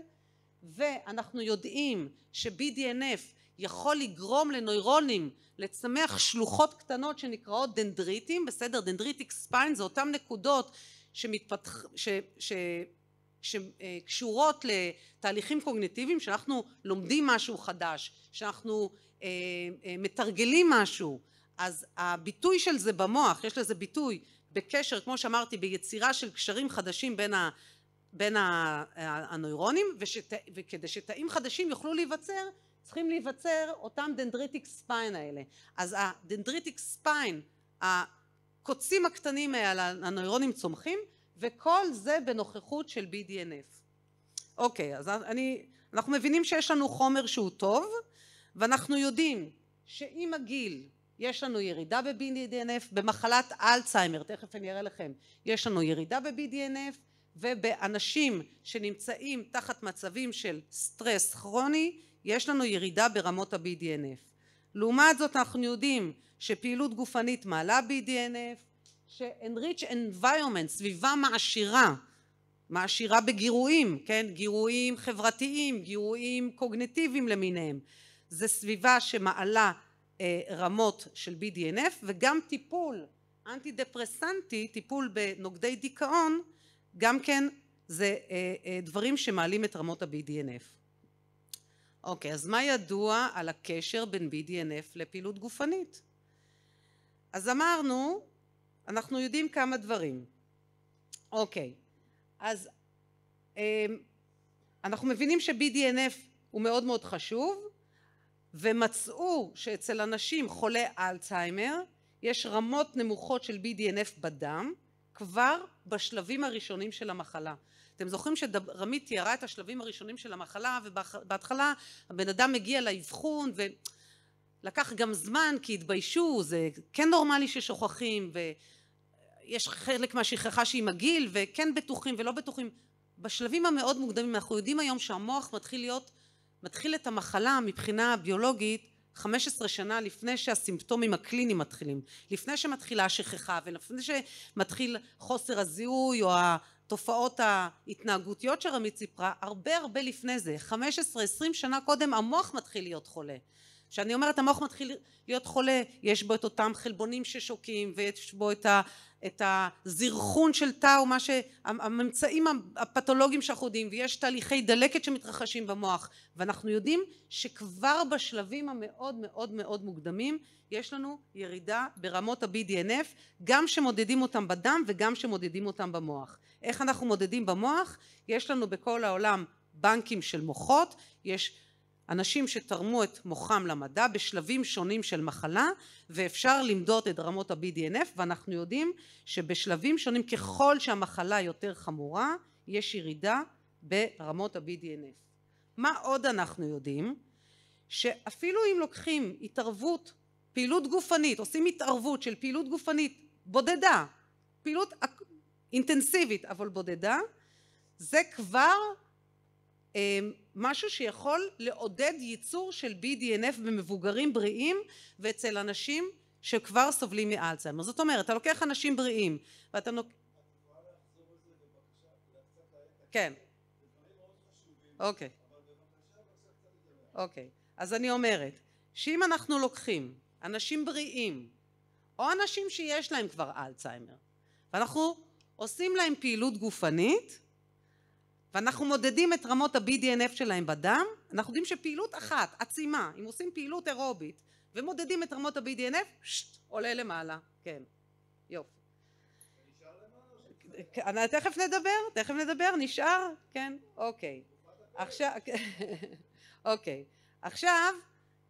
ואנחנו יודעים ש-BDNF יכול לגרום לנוירונים לצמח שלוחות קטנות שנקראות דנדריטים, בסדר? דנדריטיק ספיין זה אותן נקודות שמתפתח... ש... ש... שקשורות לתהליכים קוגניטיביים שאנחנו לומדים משהו חדש, שאנחנו אה, אה, מתרגלים משהו, אז הביטוי של זה במוח, יש לזה ביטוי בקשר, כמו שאמרתי, ביצירה של קשרים חדשים בין, ה, בין ה, הנוירונים, ושת, וכדי שתאים חדשים יוכלו להיווצר, צריכים להיווצר אותם דנדריטיק ספיין האלה. אז הדנדריטיק ספיין, הקוצים הקטנים האלה, הנוירונים צומחים, וכל זה בנוכחות של BDNF. אוקיי, אז אני, אנחנו מבינים שיש לנו חומר שהוא טוב, ואנחנו יודעים שעם הגיל יש לנו ירידה ב-BDNF, במחלת אלצהיימר, תכף אני אראה לכם, יש לנו ירידה ב-BDNF, ובאנשים שנמצאים תחת מצבים של סטרס כרוני, יש לנו ירידה ברמות ה-BDNF. לעומת זאת אנחנו יודעים שפעילות גופנית מעלה BDNF, ש-enrich environment, סביבה מעשירה, מעשירה בגירויים, כן? גירויים חברתיים, גירויים קוגנטיביים למיניהם. זו סביבה שמעלה אה, רמות של BDNF וגם טיפול אנטי דפרסנטי, טיפול בנוגדי דיכאון, גם כן זה אה, אה, דברים שמעלים את רמות ה-BDNF. אוקיי, אז מה ידוע על הקשר בין BDNF לפעילות גופנית? אז אמרנו, אנחנו יודעים כמה דברים. אוקיי, אז אנחנו מבינים ש-BDNF הוא מאוד מאוד חשוב, ומצאו שאצל אנשים חולי אלצהיימר יש רמות נמוכות של BDNF בדם כבר בשלבים הראשונים של המחלה. אתם זוכרים שרמית תיארה את השלבים הראשונים של המחלה ובהתחלה הבן אדם מגיע לאבחון ולקח גם זמן כי התביישו, זה כן נורמלי ששוכחים ויש חלק מהשכחה שהיא מגעיל וכן בטוחים ולא בטוחים. בשלבים המאוד מוקדמים אנחנו יודעים היום שהמוח מתחיל להיות מתחיל את המחלה מבחינה ביולוגית 15 שנה לפני שהסימפטומים הקליניים מתחילים, לפני שמתחילה השכחה ולפני שמתחיל חוסר הזיהוי או התופעות ההתנהגותיות שרמית סיפרה, הרבה הרבה לפני זה, 15-20 שנה קודם המוח מתחיל להיות חולה. כשאני אומרת המוח מתחיל להיות חולה יש בו את אותם חלבונים ששוקים ויש בו את, ה, את הזרחון של תא מה שהממצאים הפתולוגיים שאנחנו יודעים ויש תהליכי דלקת שמתרחשים במוח ואנחנו יודעים שכבר בשלבים המאוד מאוד מאוד מוקדמים יש לנו ירידה ברמות ה-BDNF גם שמודדים אותם בדם וגם שמודדים אותם במוח איך אנחנו מודדים במוח יש לנו בכל העולם בנקים של מוחות יש אנשים שתרמו את מוחם למדע בשלבים שונים של מחלה ואפשר למדוד את רמות ה-BDNF ואנחנו יודעים שבשלבים שונים ככל שהמחלה יותר חמורה יש ירידה ברמות ה-BDNF. מה עוד אנחנו יודעים? שאפילו אם לוקחים התערבות, פעילות גופנית, עושים התערבות של פעילות גופנית בודדה, פעילות אינטנסיבית אבל בודדה, זה כבר אמ, משהו שיכול לעודד ייצור של BDNF במבוגרים בריאים ואצל אנשים שכבר סובלים מאלצהיימר. זאת אומרת, אתה לוקח אנשים בריאים ואתה נוק... כן. אוקיי. אוקיי. אז אני אומרת, שאם אנחנו לוקחים אנשים בריאים או אנשים שיש להם כבר אלצהיימר ואנחנו עושים להם פעילות גופנית ואנחנו מודדים את רמות ה-BDNF שלהם בדם, אנחנו יודעים שפעילות אחת, עצימה, אם עושים פעילות אירובית ומודדים את רמות ה-BDNF, שט, עולה למעלה, כן, יופי. תכף נדבר, תכף נדבר, נשאר, כן, אוקיי. עכשיו, אוקיי. עכשיו,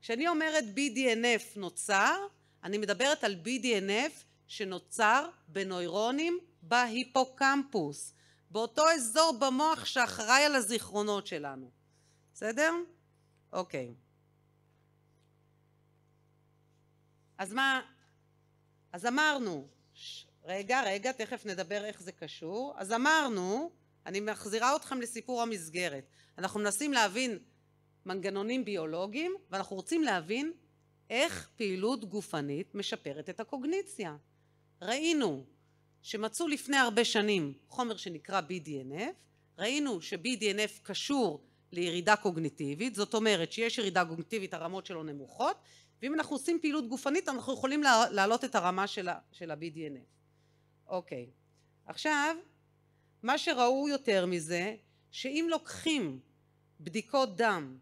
כשאני אומרת BDNF נוצר, אני מדברת על BDNF שנוצר בנוירונים בהיפוקמפוס. באותו אזור במוח שאחראי על הזיכרונות שלנו. בסדר? אוקיי. אז מה, אז אמרנו, ש... רגע, רגע, תכף נדבר איך זה קשור. אז אמרנו, אני מחזירה אתכם לסיפור המסגרת. אנחנו מנסים להבין מנגנונים ביולוגיים, ואנחנו רוצים להבין איך פעילות גופנית משפרת את הקוגניציה. ראינו שמצאו לפני הרבה שנים חומר שנקרא BDNF, ראינו ש-BDNF קשור לירידה קוגניטיבית, זאת אומרת שיש ירידה קוגניטיבית הרמות שלו נמוכות, ואם אנחנו עושים פעילות גופנית אנחנו יכולים להעלות את הרמה של ה-BDNF. אוקיי, עכשיו מה שראו יותר מזה שאם לוקחים בדיקות דם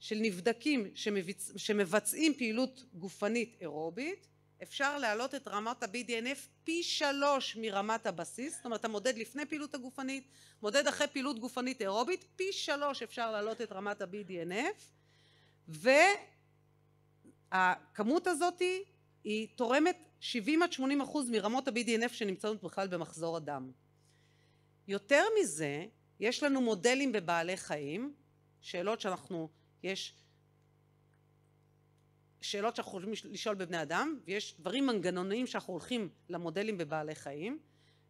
של נבדקים שמבצעים פעילות גופנית אירובית אפשר להעלות את רמת ה-BDNF פי שלוש מרמת הבסיס, זאת אומרת אתה מודד לפני פעילות הגופנית, מודד אחרי פעילות גופנית אירובית, פי שלוש אפשר להעלות את רמת ה-BDNF והכמות הזאת היא תורמת 70 עד 80 אחוז מרמות ה-BDNF שנמצאות בכלל במחזור הדם. יותר מזה, יש לנו מודלים בבעלי חיים, שאלות שאנחנו, יש שאלות שאנחנו חושבים לשאול בבני אדם, ויש דברים מנגנוניים שאנחנו הולכים למודלים בבעלי חיים,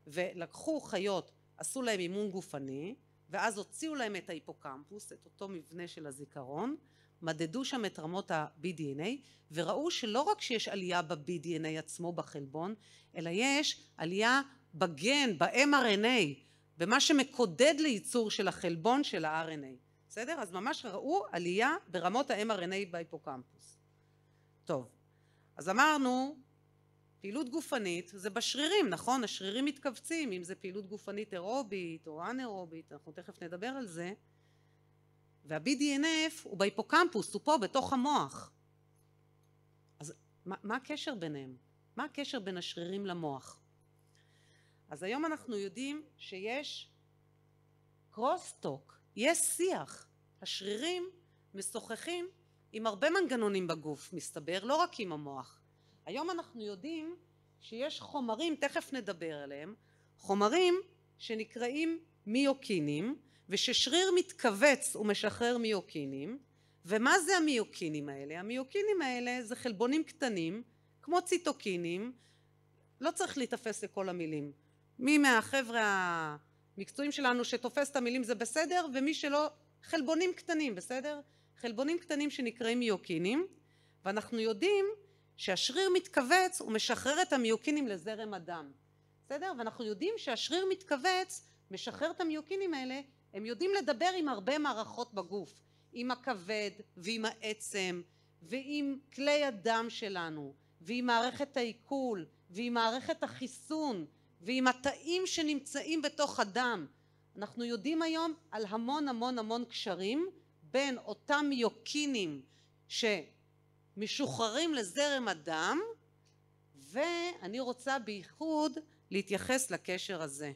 ולקחו חיות, עשו להם אימון גופני, ואז הוציאו להם את ההיפוקמפוס, את אותו מבנה של הזיכרון, מדדו שם את רמות ה-BDNA, וראו שלא רק שיש עלייה ב-BDNA עצמו בחלבון, אלא יש עלייה בגן, ב-mRNA, במה שמקודד לייצור של החלבון של ה-RNA. בסדר? אז ממש ראו עלייה ברמות ה-mRNA בהיפוקמפוס. טוב, אז אמרנו פעילות גופנית זה בשרירים, נכון? השרירים מתכווצים, אם זה פעילות גופנית אירובית או אנאירובית, אנחנו תכף נדבר על זה. וה-BDNF הוא בהיפוקמפוס, הוא פה, בתוך המוח. אז מה, מה הקשר ביניהם? מה הקשר בין השרירים למוח? אז היום אנחנו יודעים שיש קרוסטוק, יש שיח. השרירים משוחחים עם הרבה מנגנונים בגוף מסתבר, לא רק עם המוח. היום אנחנו יודעים שיש חומרים, תכף נדבר עליהם, חומרים שנקראים מיוקינים וששריר מתכווץ ומשחרר מיוקינים ומה זה המיוקינים האלה? המיוקינים האלה זה חלבונים קטנים כמו ציטוקינים לא צריך להיתפס לכל המילים מי מהחבר'ה המקצועיים שלנו שתופס את המילים זה בסדר ומי שלא חלבונים קטנים בסדר? חלבונים קטנים שנקראים מיוקינים, ואנחנו יודעים שהשריר מתכווץ ומשחרר את המיוקינים לזרם הדם, בסדר? ואנחנו יודעים שהשריר מתכווץ משחרר את המיוקינים האלה, הם יודעים לדבר עם הרבה מערכות בגוף, עם הכבד ועם העצם ועם כלי הדם שלנו ועם מערכת העיכול ועם מערכת החיסון ועם התאים שנמצאים בתוך הדם. אנחנו יודעים היום על המון המון המון קשרים בין אותם יוקינים שמשוחררים לזרם הדם ואני רוצה בייחוד להתייחס לקשר הזה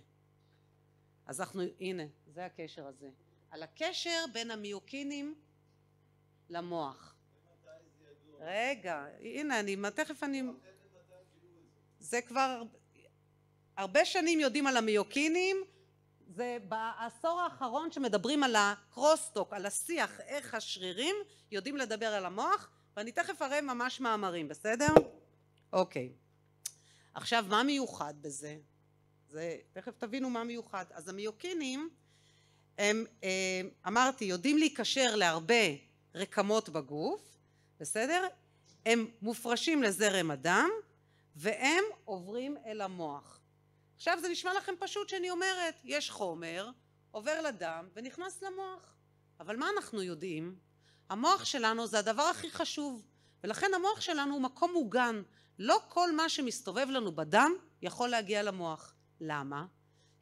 אז אנחנו הנה זה הקשר הזה על הקשר בין המיוקינים למוח רגע הנה אני תכף אני זה כבר הרבה שנים יודעים על המיוקינים זה בעשור האחרון שמדברים על הקרוסטוק, על השיח, איך השרירים יודעים לדבר על המוח, ואני תכף אראה ממש מאמרים, בסדר? אוקיי. עכשיו, מה מיוחד בזה? זה, תכף תבינו מה מיוחד. אז המיוקינים, הם, הם אה, אמרתי, יודעים להיקשר להרבה רקמות בגוף, בסדר? הם מופרשים לזרם הדם, והם עוברים אל המוח. עכשיו זה נשמע לכם פשוט שאני אומרת, יש חומר, עובר לדם ונכנס למוח. אבל מה אנחנו יודעים? המוח שלנו זה הדבר הכי חשוב, ולכן המוח שלנו הוא מקום מוגן. לא כל מה שמסתובב לנו בדם יכול להגיע למוח. למה?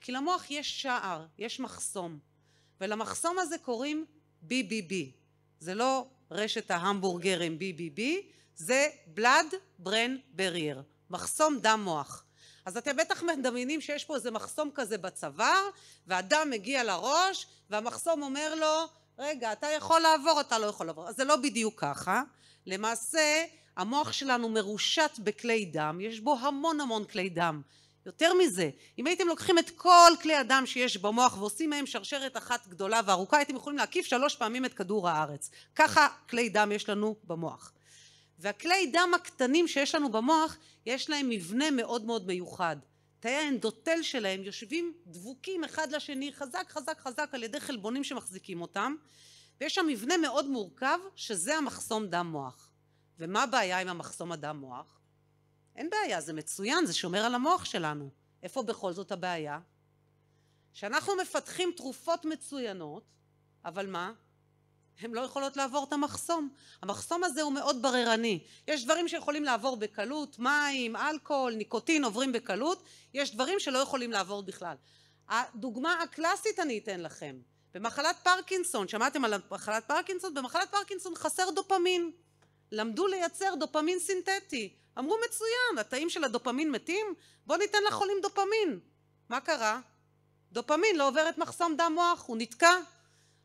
כי למוח יש שער, יש מחסום, ולמחסום הזה קוראים BBB. זה לא רשת ההמבורגרים BBB, זה blood brain barrier, מחסום דם מוח. אז אתם בטח מדמיינים שיש פה איזה מחסום כזה בצוואר, ואדם מגיע לראש, והמחסום אומר לו, רגע, אתה יכול לעבור, אתה לא יכול לעבור. אז זה לא בדיוק ככה. למעשה, המוח שלנו מרושת בכלי דם, יש בו המון המון כלי דם. יותר מזה, אם הייתם לוקחים את כל כלי הדם שיש במוח ועושים מהם שרשרת אחת גדולה וארוכה, הייתם יכולים להקיף שלוש פעמים את כדור הארץ. ככה כלי דם יש לנו במוח. והכלי דם הקטנים שיש לנו במוח, יש להם מבנה מאוד מאוד מיוחד. תאי האנדוטל שלהם יושבים דבוקים אחד לשני חזק חזק חזק על ידי חלבונים שמחזיקים אותם, ויש שם מבנה מאוד מורכב שזה המחסום דם מוח. ומה הבעיה עם המחסום הדם מוח? אין בעיה, זה מצוין, זה שומר על המוח שלנו. איפה בכל זאת הבעיה? שאנחנו מפתחים תרופות מצוינות, אבל מה? הן לא יכולות לעבור את המחסום. המחסום הזה הוא מאוד בררני. יש דברים שיכולים לעבור בקלות, מים, אלכוהול, ניקוטין עוברים בקלות, יש דברים שלא יכולים לעבור בכלל. הדוגמה הקלאסית אני אתן לכם. במחלת פרקינסון, שמעתם על מחלת פרקינסון? במחלת פרקינסון חסר דופמין. למדו לייצר דופמין סינתטי. אמרו מצוין, התאים של הדופמין מתים? בואו ניתן לחולים דופמין. מה קרה? דופמין לא עובר את מחסום דם מוח, הוא נתקע.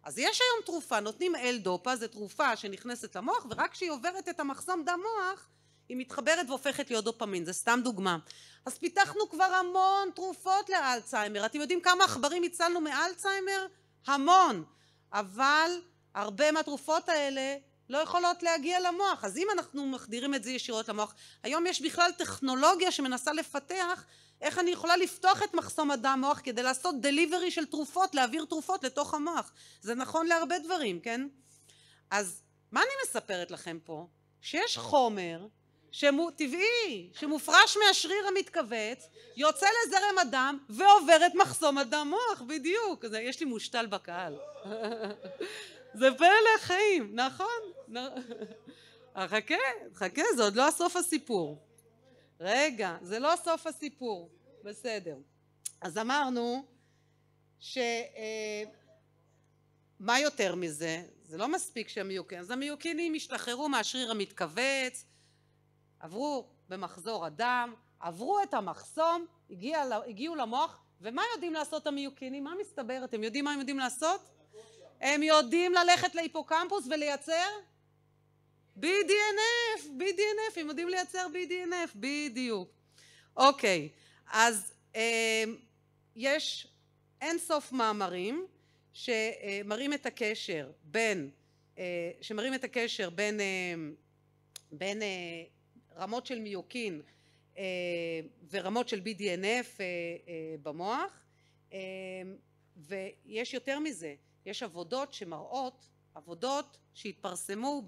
אז יש היום תרופה, נותנים אל-דופה, זו תרופה שנכנסת למוח, ורק כשהיא עוברת את המחסום דם מוח, היא מתחברת והופכת להיות דופמין, זה סתם דוגמה. אז פיתחנו כבר המון תרופות לאלצהיימר. אתם יודעים כמה עכברים הצלנו מאלצהיימר? המון. אבל הרבה מהתרופות האלה לא יכולות להגיע למוח אז אם אנחנו מחדירים את זה ישירות למוח היום יש בכלל טכנולוגיה שמנסה לפתח איך אני יכולה לפתוח את מחסום הדם מוח כדי לעשות דליברי של תרופות להעביר תרופות לתוך המוח זה נכון להרבה דברים כן אז מה אני מספרת לכם פה שיש חומר שמו, טבעי, שמופרש מהשריר המתכווץ, יוצא לזרם הדם ועובר את מחסום הדם מוח, בדיוק. יש לי מושתל בקהל. זה פלא חיים, נכון? אה, חכה, חכה, זה עוד לא הסוף הסיפור. רגע, זה לא סוף הסיפור, בסדר. אז אמרנו ש... אה, מה יותר מזה? זה לא מספיק שהם יהיו כן. אז המיוקינים השתחררו מהשריר המתכווץ, עברו במחזור הדם, עברו את המחסום, הגיעו למוח, ומה יודעים לעשות המיוקינים? מה מסתבר? אתם יודעים מה הם יודעים לעשות? הם יודעים ללכת להיפוקמפוס ולייצר BDNF, BDNF, הם יודעים לייצר BDNF, בדיוק. אוקיי, אז אה, יש אינסוף מאמרים שמראים את הקשר בין, אה, שמראים את הקשר בין, אה, בין אה, רמות של מיוקין אה, ורמות של BDNF אה, אה, במוח, אה, ויש יותר מזה, יש עבודות שמראות, עבודות שהתפרסמו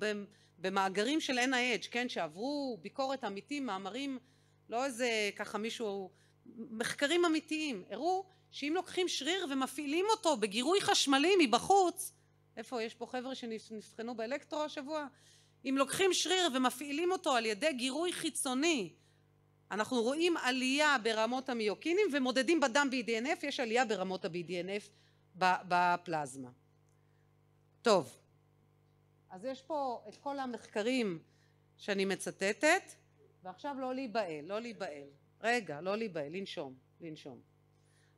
במאגרים של NIH, כן, שעברו ביקורת אמיתית, מאמרים, לא איזה ככה מישהו, מחקרים אמיתיים, הראו שאם לוקחים שריר ומפעילים אותו בגירוי חשמלי מבחוץ, איפה יש פה חבר'ה שנבחנו באלקטרו השבוע? אם לוקחים שריר ומפעילים אותו על ידי גירוי חיצוני, אנחנו רואים עלייה ברמות המיוקינים ומודדים בדם BDNF, יש עלייה ברמות ה-BDNF בפלזמה. טוב, אז יש פה את כל המחקרים שאני מצטטת, ועכשיו לא להיבהל, לא להיבהל. רגע, לא להיבהל, לנשום, לנשום.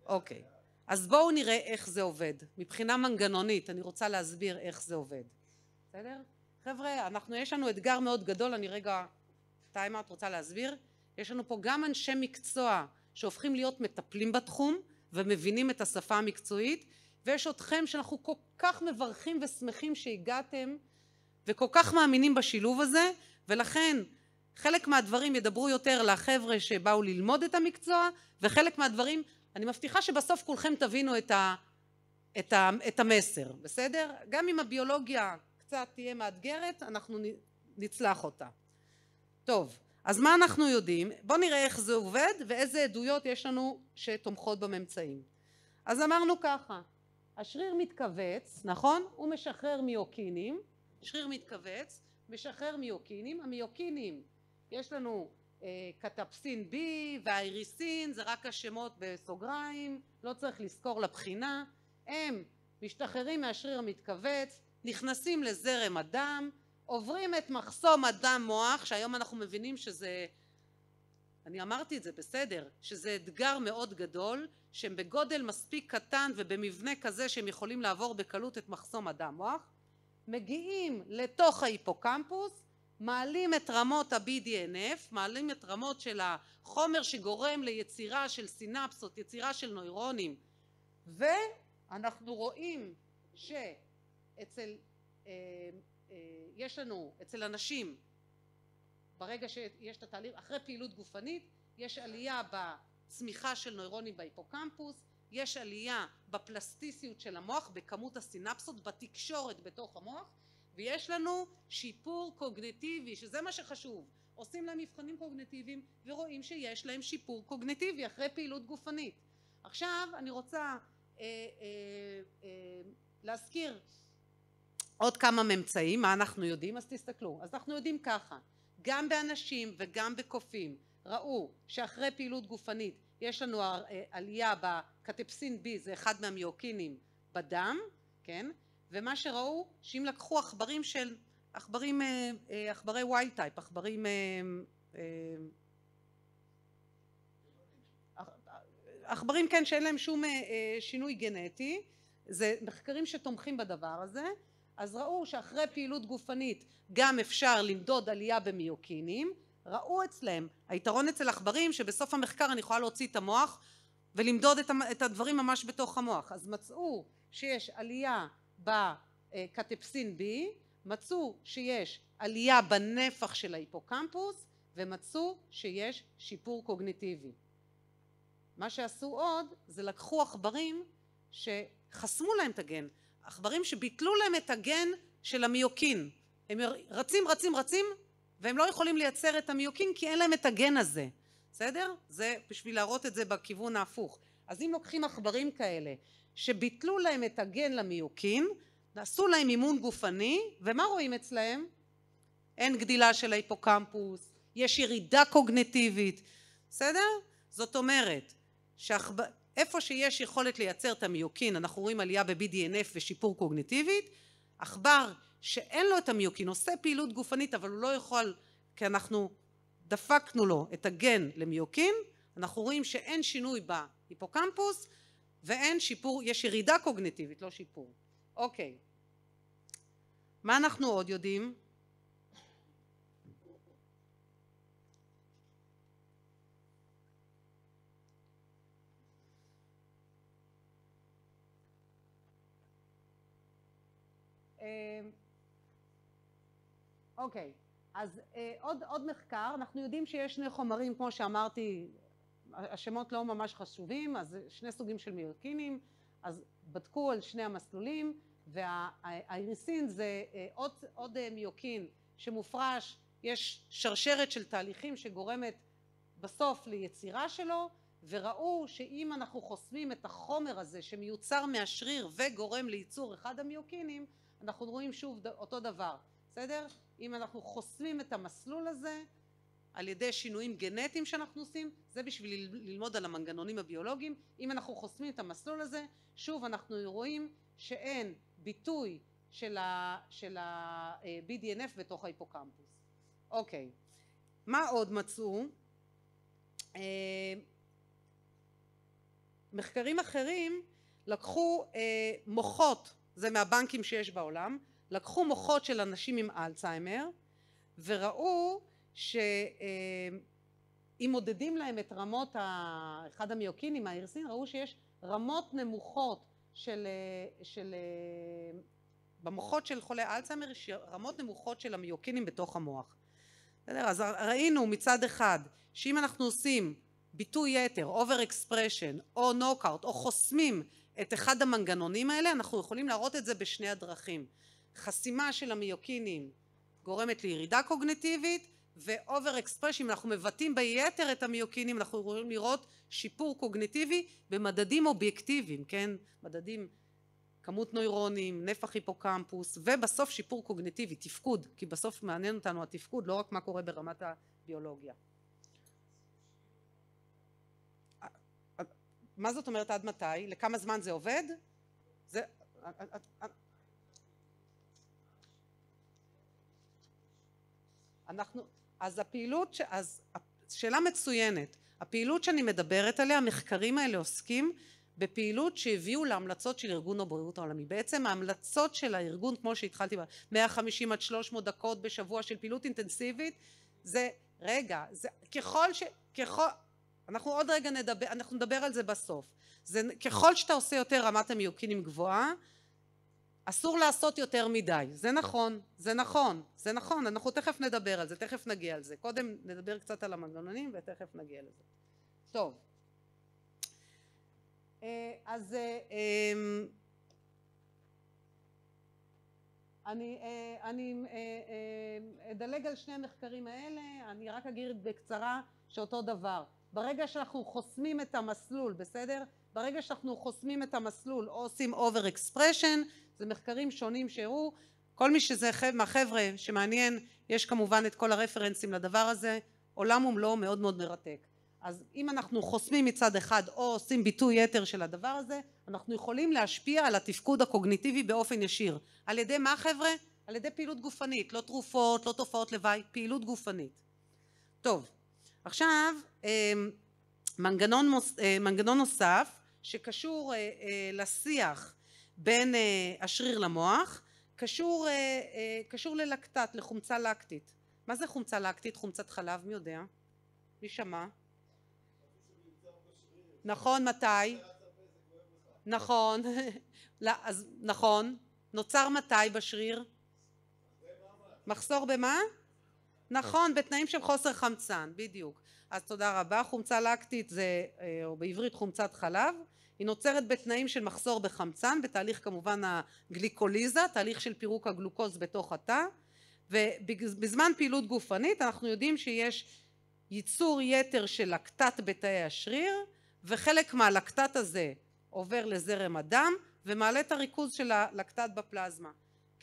אוקיי, אז בואו נראה איך זה עובד. מבחינה מנגנונית, אני רוצה להסביר איך זה עובד. בסדר? חבר'ה, אנחנו, יש לנו אתגר מאוד גדול, אני רגע, טיימאוט רוצה להסביר. יש לנו פה גם אנשי מקצוע שהופכים להיות מטפלים בתחום ומבינים את השפה המקצועית, ויש אתכם שאנחנו כל כך מברכים ושמחים שהגעתם וכל כך מאמינים בשילוב הזה ולכן חלק מהדברים ידברו יותר לחבר'ה שבאו ללמוד את המקצוע וחלק מהדברים אני מבטיחה שבסוף כולכם תבינו את, ה, את, ה, את המסר בסדר? גם אם הביולוגיה קצת תהיה מאתגרת אנחנו נצלח אותה טוב אז מה אנחנו יודעים? בואו נראה איך זה עובד ואיזה עדויות יש לנו שתומכות בממצאים. אז אמרנו ככה, השריר מתכווץ, נכון? הוא משחרר מיוקינים, שריר מתכווץ, משחרר מיוקינים, המיוקינים יש לנו אה, קטפסין B והאיריסין זה רק השמות בסוגריים, לא צריך לזכור לבחינה, הם משתחררים מהשריר המתכווץ, נכנסים לזרם הדם, עוברים את מחסום הדם מוח שהיום אנחנו מבינים שזה אני אמרתי את זה בסדר, שזה אתגר מאוד גדול, שהם בגודל מספיק קטן ובמבנה כזה שהם יכולים לעבור בקלות את מחסום הדם מוח, מגיעים לתוך ההיפוקמפוס, מעלים את רמות ה-BDNF, מעלים את רמות של החומר שגורם ליצירה של סינפסות, יצירה של נוירונים, ואנחנו רואים שאצל, אה, אה, יש לנו, אצל אנשים ברגע שיש את התהליך, אחרי פעילות גופנית, יש עלייה בצמיחה של נוירונים בהיפוקמפוס, יש עלייה בפלסטיסיות של המוח, בכמות הסינפסות, בתקשורת בתוך המוח, ויש לנו שיפור קוגנטיבי, שזה מה שחשוב. עושים להם מבחנים קוגנטיביים ורואים שיש להם שיפור קוגנטיבי אחרי פעילות גופנית. עכשיו אני רוצה אה, אה, אה, להזכיר עוד כמה ממצאים, מה אנחנו יודעים, אז תסתכלו. אז אנחנו יודעים ככה, גם באנשים וגם בקופים ראו שאחרי פעילות גופנית יש לנו אה, עלייה בקטפסין B זה אחד מהמיוקינים בדם כן ומה שראו שאם לקחו עכברים של עכברים אה, אה, עכברי ווילד טייפ עכברים עכברים כן שאין להם שום שינוי גנטי זה מחקרים שתומכים בדבר הזה אז ראו שאחרי פעילות גופנית גם אפשר למדוד עלייה במיוקינים, ראו אצלם, היתרון אצל עכברים שבסוף המחקר אני יכולה להוציא את המוח ולמדוד את הדברים ממש בתוך המוח, אז מצאו שיש עלייה בקטפסין B, מצאו שיש עלייה בנפח של ההיפוקמפוס ומצאו שיש שיפור קוגניטיבי. מה שעשו עוד זה לקחו עכברים שחסמו להם את הגן עכברים שביטלו להם את הגן של המיוקין. הם רצים, רצים, רצים, והם לא יכולים לייצר את המיוקין כי אין להם את הגן הזה, בסדר? זה בשביל להראות את זה בכיוון ההפוך. אז אם לוקחים עכברים כאלה שביטלו להם את הגן למיוקין, עשו להם אימון גופני, ומה רואים אצלהם? אין גדילה של ההיפוקמפוס, יש ירידה קוגנטיבית, בסדר? זאת אומרת, שאחבר... איפה שיש יכולת לייצר את המיוקין אנחנו רואים עלייה ב-BDNF ושיפור קוגניטיבית עכבר שאין לו את המיוקין עושה פעילות גופנית אבל הוא לא יכול כי אנחנו דפקנו לו את הגן למיוקין אנחנו רואים שאין שינוי בהיפוקמפוס ואין שיפור יש ירידה קוגניטיבית לא שיפור אוקיי מה אנחנו עוד יודעים אה, אוקיי, אז אה, עוד, עוד מחקר, אנחנו יודעים שיש שני חומרים, כמו שאמרתי, השמות לא ממש חשובים, אז שני סוגים של מיורקינים, אז בדקו על שני המסלולים, והאיריסין זה אה, עוד, עוד מיוקין שמופרש, יש שרשרת של תהליכים שגורמת בסוף ליצירה שלו, וראו שאם אנחנו חוסמים את החומר הזה שמיוצר מהשריר וגורם לייצור אחד המיוקינים, אנחנו רואים שוב אותו דבר, בסדר? אם אנחנו חוסמים את המסלול הזה על ידי שינויים גנטיים שאנחנו עושים, זה בשביל ללמוד על המנגנונים הביולוגיים, אם אנחנו חוסמים את המסלול הזה, שוב אנחנו רואים שאין ביטוי של ה-BDNF אה, בתוך ההיפוקמפוס. אוקיי, מה עוד מצאו? אה, מחקרים אחרים לקחו אה, מוחות זה מהבנקים שיש בעולם, לקחו מוחות של אנשים עם אלצהיימר וראו שאם אה, מודדים להם את רמות אחד המיוקינים, ההרסין, ראו שיש רמות נמוכות של, אה, של אה, במוחות של חולי אלצהיימר יש רמות נמוכות של המיוקינים בתוך המוח. בסדר? אז ראינו מצד אחד שאם אנחנו עושים ביטוי יתר, over expression או נוקאוט, או חוסמים את אחד המנגנונים האלה אנחנו יכולים להראות את זה בשני הדרכים חסימה של המיוקינים גורמת לירידה קוגנטיבית ואובר אקספרש אם אנחנו מבטאים ביתר את המיוקינים אנחנו יכולים לראות שיפור קוגנטיבי במדדים אובייקטיביים כן מדדים כמות נוירונים, נפח היפוקמפוס, ובסוף שיפור קוגנטיבי תפקוד, כי בסוף מעניין אותנו התפקוד, לא רק מה קורה ברמת הביולוגיה. מה זאת אומרת עד מתי? לכמה זמן זה עובד? זה... אנחנו... אז הפעילות... ש... אז שאלה מצוינת. הפעילות שאני מדברת עליה, המחקרים האלה עוסקים בפעילות שהביאו להמלצות של ארגון הבריאות העולמי. בעצם ההמלצות של הארגון, כמו שהתחלתי, ב 150 עד 300 דקות בשבוע של פעילות אינטנסיבית, זה, רגע, זה ככל ש... ככל... אנחנו עוד רגע נדבר, אנחנו נדבר על זה בסוף. זה, ככל שאתה עושה יותר רמת המיוקינים גבוהה, אסור לעשות יותר מדי. זה נכון, זה נכון, זה נכון, אנחנו תכף נדבר על זה, תכף נגיע על זה. קודם נדבר קצת על המנגנונים ותכף נגיע לזה. טוב. אה, אז אה, אמ, אני, אה, אני אדלג על שני המחקרים האלה, אני רק אגיד בקצרה שאותו דבר. ברגע שאנחנו חוסמים את המסלול, בסדר? ברגע שאנחנו חוסמים את המסלול או עושים over expression, זה מחקרים שונים שהראו, כל מי שזה מהחבר'ה שמעניין, יש כמובן את כל הרפרנסים לדבר הזה, עולם ומלואו מאוד מאוד מרתק. אז אם אנחנו חוסמים מצד אחד או עושים ביטוי יתר של הדבר הזה, אנחנו יכולים להשפיע על התפקוד הקוגניטיבי באופן ישיר. על ידי מה חבר'ה? על ידי פעילות גופנית, לא תרופות, לא תופעות לוואי, פעילות גופנית. טוב, עכשיו אמ, מנגנון, מוס, אה, מנגנון נוסף שקשור אה, אה, לשיח בין השריר למוח קשור, קשור ללקטט, לחומצה לקטית. מה זה חומצה לקטית? חומצת חלב, מי יודע? מי שמע? נכון, מתי? נכון, אז נכון, נוצר מתי בשריר? מחסור במה? נכון, בתנאים של חוסר חמצן, בדיוק. אז תודה רבה. חומצה לקטית זה, אה, או בעברית חומצת חלב, היא נוצרת בתנאים של מחסור בחמצן, בתהליך כמובן הגליקוליזה, תהליך של פירוק הגלוקוז בתוך התא, ובזמן פעילות גופנית אנחנו יודעים שיש ייצור יתר של לקטט בתאי השריר, וחלק מהלקטט הזה עובר לזרם הדם, ומעלה את הריכוז של הלקטט בפלזמה.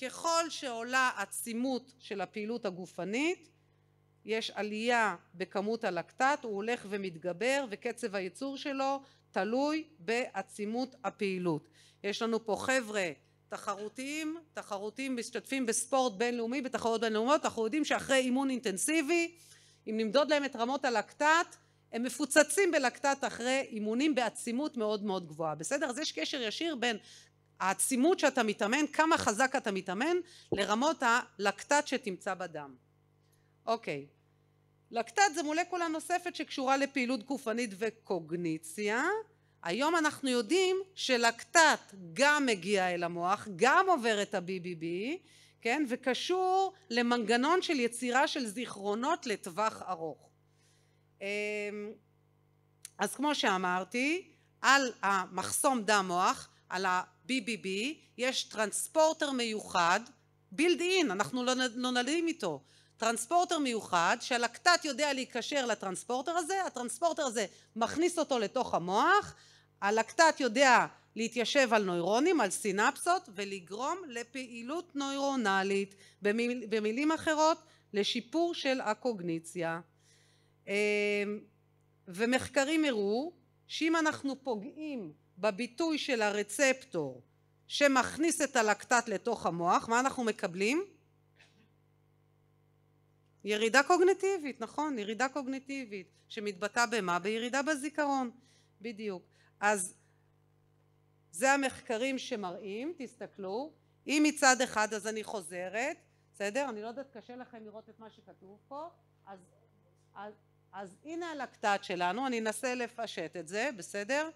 ככל שעולה עצימות של הפעילות הגופנית, יש עלייה בכמות הלקטט, הוא הולך ומתגבר וקצב הייצור שלו תלוי בעצימות הפעילות. יש לנו פה חבר'ה תחרותיים, תחרותיים משתתפים בספורט בינלאומי, בתחרות בינלאומיות, אנחנו יודעים שאחרי אימון אינטנסיבי, אם נמדוד להם את רמות הלקטט, הם מפוצצים בלקטט אחרי אימונים בעצימות מאוד מאוד גבוהה, בסדר? אז יש קשר ישיר בין העצימות שאתה מתאמן, כמה חזק אתה מתאמן, לרמות הלקטט שתמצא בדם. אוקיי. לקטט זה מולקולה נוספת שקשורה לפעילות גופנית וקוגניציה. היום אנחנו יודעים שלקטט גם מגיע אל המוח, גם עובר את ה-BBB, כן, וקשור למנגנון של יצירה של זיכרונות לטווח ארוך. אמ, אז כמו שאמרתי, על המחסום דם מוח, על ה-BBB, יש טרנספורטר מיוחד, בילד אין, אנחנו לא נולדים לא איתו. טרנספורטר מיוחד שהלקטט יודע להיקשר לטרנספורטר הזה, הטרנספורטר הזה מכניס אותו לתוך המוח, הלקטט יודע להתיישב על נוירונים, על סינפסות ולגרום לפעילות נוירונלית, במיל, במילים אחרות לשיפור של הקוגניציה. אה, ומחקרים הראו שאם אנחנו פוגעים בביטוי של הרצפטור שמכניס את הלקטט לתוך המוח, מה אנחנו מקבלים? ירידה קוגנטיבית, נכון, ירידה קוגנטיבית, שמתבטאה במה? בירידה בזיכרון, בדיוק. אז זה המחקרים שמראים, תסתכלו, אם מצד אחד, אז אני חוזרת, בסדר? אני לא יודעת, קשה לכם לראות את מה שכתוב פה, אז, אז, אז הנה הלקטט שלנו, אני אנסה לפשט את זה, בסדר?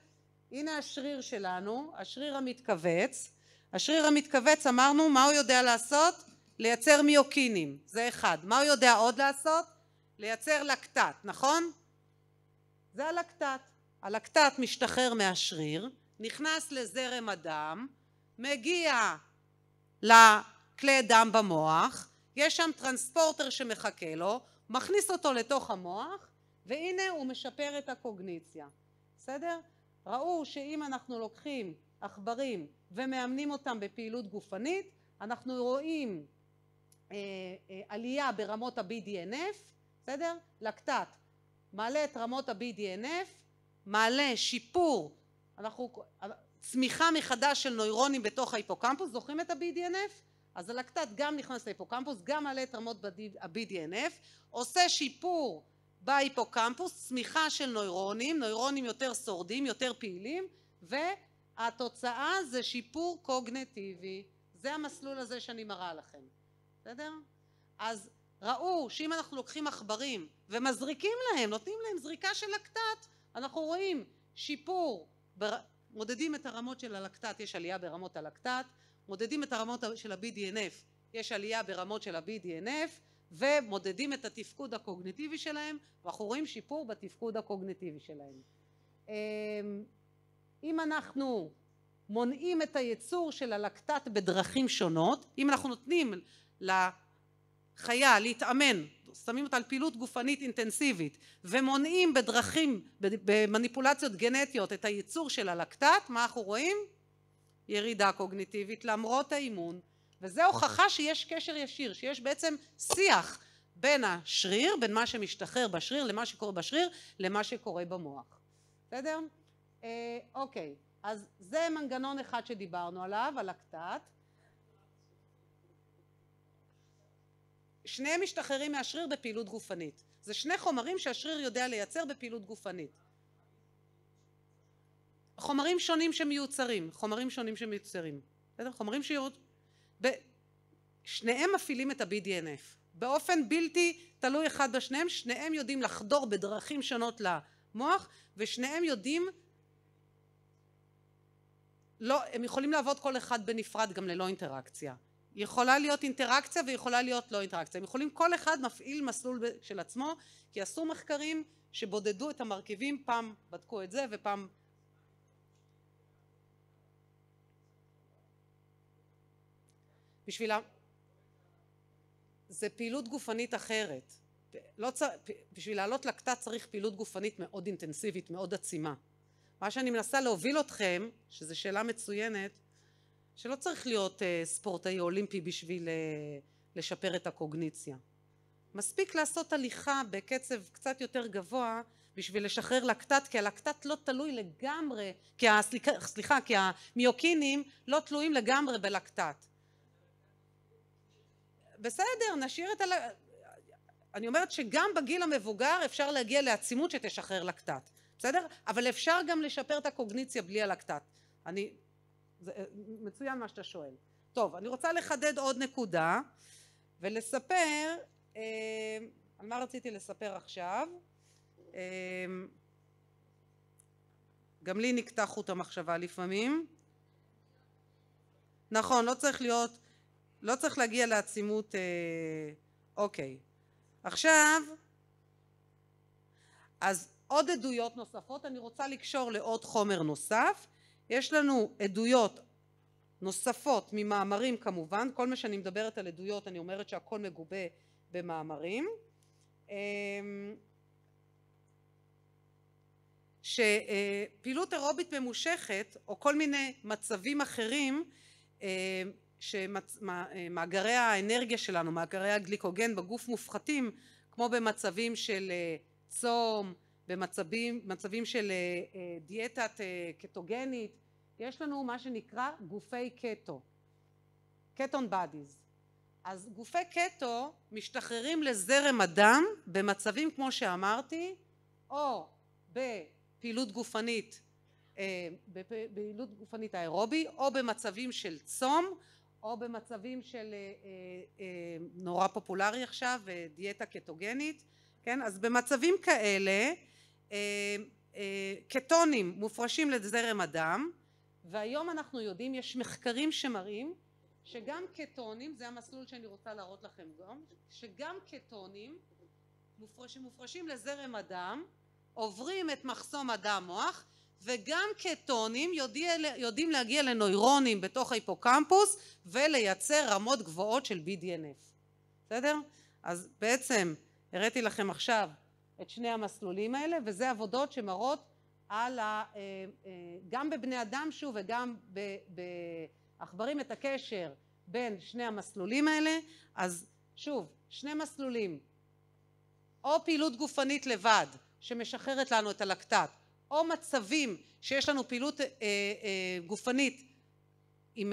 הנה השריר שלנו, השריר המתכווץ, השריר המתכווץ אמרנו, מה הוא יודע לעשות? לייצר מיוקינים, זה אחד. מה הוא יודע עוד לעשות? לייצר לקטט, נכון? זה הלקטט. הלקטט משתחרר מהשריר, נכנס לזרם הדם, מגיע לכלי דם במוח, יש שם טרנספורטר שמחכה לו, מכניס אותו לתוך המוח, והנה הוא משפר את הקוגניציה. בסדר? ראו שאם אנחנו לוקחים עכברים ומאמנים אותם בפעילות גופנית, אנחנו רואים אה, אה, עלייה ברמות ה-BDNF, בסדר? לקטט מעלה את רמות ה-BDNF, מעלה שיפור, אנחנו, צמיחה מחדש של נוירונים בתוך ההיפוקמפוס, זוכרים את ה-BDNF? אז הלקטט גם נכנס להיפוקמפוס, גם מעלה את רמות ה-BDNF, עושה שיפור בהיפוקמפוס, צמיחה של נוירונים, נוירונים יותר שורדים, יותר פעילים, והתוצאה זה שיפור קוגנטיבי. זה המסלול הזה שאני מראה לכם. בסדר? אז ראו שאם אנחנו לוקחים עכברים ומזריקים להם, נותנים להם זריקה של לקטט, אנחנו רואים שיפור, בר... מודדים את הרמות של הלקטט, יש עלייה ברמות הלקטט, מודדים את הרמות של ה-BDNF, יש עלייה ברמות של ה-BDNF, ומודדים את התפקוד הקוגניטיבי שלהם, ואנחנו רואים שיפור בתפקוד הקוגניטיבי שלהם. אמ, אם אנחנו מונעים את הייצור של הלקטט בדרכים שונות, אם אנחנו נותנים לחיה להתאמן שמים אותה על פעילות גופנית אינטנסיבית ומונעים בדרכים במניפולציות גנטיות את הייצור של הלקטט מה אנחנו רואים? ירידה קוגניטיבית למרות האימון וזה הוכחה שיש קשר ישיר שיש בעצם שיח בין השריר בין מה שמשתחרר בשריר למה שקורה בשריר למה שקורה במוח בסדר? אה, אוקיי אז זה מנגנון אחד שדיברנו עליו הלקטט שניהם משתחררים מהשריר בפעילות גופנית. זה שני חומרים שהשריר יודע לייצר בפעילות גופנית. חומרים שונים שמיוצרים, חומרים שונים שמיוצרים, בסדר? חומרים שיורד... ב... שניהם מפעילים את ה-BDNF. באופן בלתי תלוי אחד בשניהם, שניהם יודעים לחדור בדרכים שונות למוח, ושניהם יודעים... לא, הם יכולים לעבוד כל אחד בנפרד גם ללא אינטראקציה. יכולה להיות אינטראקציה ויכולה להיות לא אינטראקציה. הם יכולים, כל אחד מפעיל מסלול של עצמו, כי עשו מחקרים שבודדו את המרכיבים, פעם בדקו את זה ופעם... בשבילם... זה פעילות גופנית אחרת. לא צ... בשביל לעלות לקטה צריך פעילות גופנית מאוד אינטנסיבית, מאוד עצימה. מה שאני מנסה להוביל אתכם, שזו שאלה מצוינת, שלא צריך להיות אה, ספורטאי אולימפי בשביל אה, לשפר את הקוגניציה. מספיק לעשות הליכה בקצב קצת יותר גבוה בשביל לשחרר לקטט, כי הלקטט לא תלוי לגמרי, כי הסליחה, סליחה, כי המיוקינים לא תלויים לגמרי בלקטט. בסדר, נשאיר את ה... אני אומרת שגם בגיל המבוגר אפשר להגיע לעצימות שתשחרר לקטט, בסדר? אבל אפשר גם לשפר את הקוגניציה בלי הלקטט. אני זה אה, מצוין מה שאתה שואל. טוב, אני רוצה לחדד עוד נקודה ולספר, אה, על מה רציתי לספר עכשיו? אה, גם לי נקטע חוט המחשבה לפעמים. נכון, לא צריך להיות, לא צריך להגיע לעצימות, אה, אוקיי. עכשיו, אז עוד עדויות נוספות, אני רוצה לקשור לעוד חומר נוסף יש לנו עדויות נוספות ממאמרים כמובן, כל מה שאני מדברת על עדויות אני אומרת שהכל מגובה במאמרים, אמ, שפעילות אירובית ממושכת או כל מיני מצבים אחרים אמ, שמאגרי האנרגיה שלנו, מאגרי הגליקוגן בגוף מופחתים כמו במצבים של אה, צום, במצבים של אה, אה, דיאטה אה, קטוגנית, יש לנו מה שנקרא גופי קטו, קטון בדיז. אז גופי קטו משתחררים לזרם הדם במצבים כמו שאמרתי, או בפעילות גופנית, בפעילות גופנית האירובי, או במצבים של צום, או במצבים של נורא פופולרי עכשיו, דיאטה קטוגנית, כן? אז במצבים כאלה אה, אה, קטונים מופרשים לזרם הדם והיום אנחנו יודעים יש מחקרים שמראים שגם קטונים זה המסלול שאני רוצה להראות לכם גם שגם קטונים מופרשים, מופרשים לזרם הדם עוברים את מחסום הדם מוח וגם קטונים יודע, יודעים להגיע לנוירונים בתוך ההיפוקמפוס ולייצר רמות גבוהות של BDNF בסדר? אז בעצם הראיתי לכם עכשיו את שני המסלולים האלה, וזה עבודות שמראות על ה, אה, אה, גם בבני אדם שוב וגם בעכברים את הקשר בין שני המסלולים האלה, אז שוב, שני מסלולים, או פעילות גופנית לבד שמשחררת לנו את הלקטט, או מצבים שיש לנו פעילות אה, גופנית עם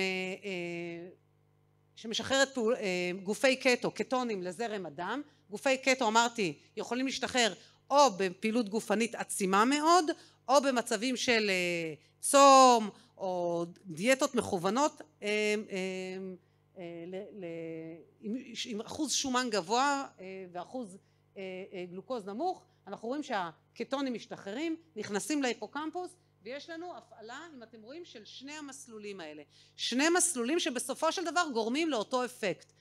שמשחררת פעול, אה, גופי קטו, קטונים לזרם הדם, גופי קטו אמרתי יכולים להשתחרר או בפעילות גופנית עצימה מאוד או במצבים של אה, צום או דיאטות מכוונות אה, עם אחוז שומן גבוה ואחוז גלוקוז נמוך אנחנו רואים שהקטונים משתחררים נכנסים להיפוקמפוס ויש לנו הפעלה אם אתם רואים של שני המסלולים האלה שני מסלולים שבסופו של דבר גורמים לאותו אפקט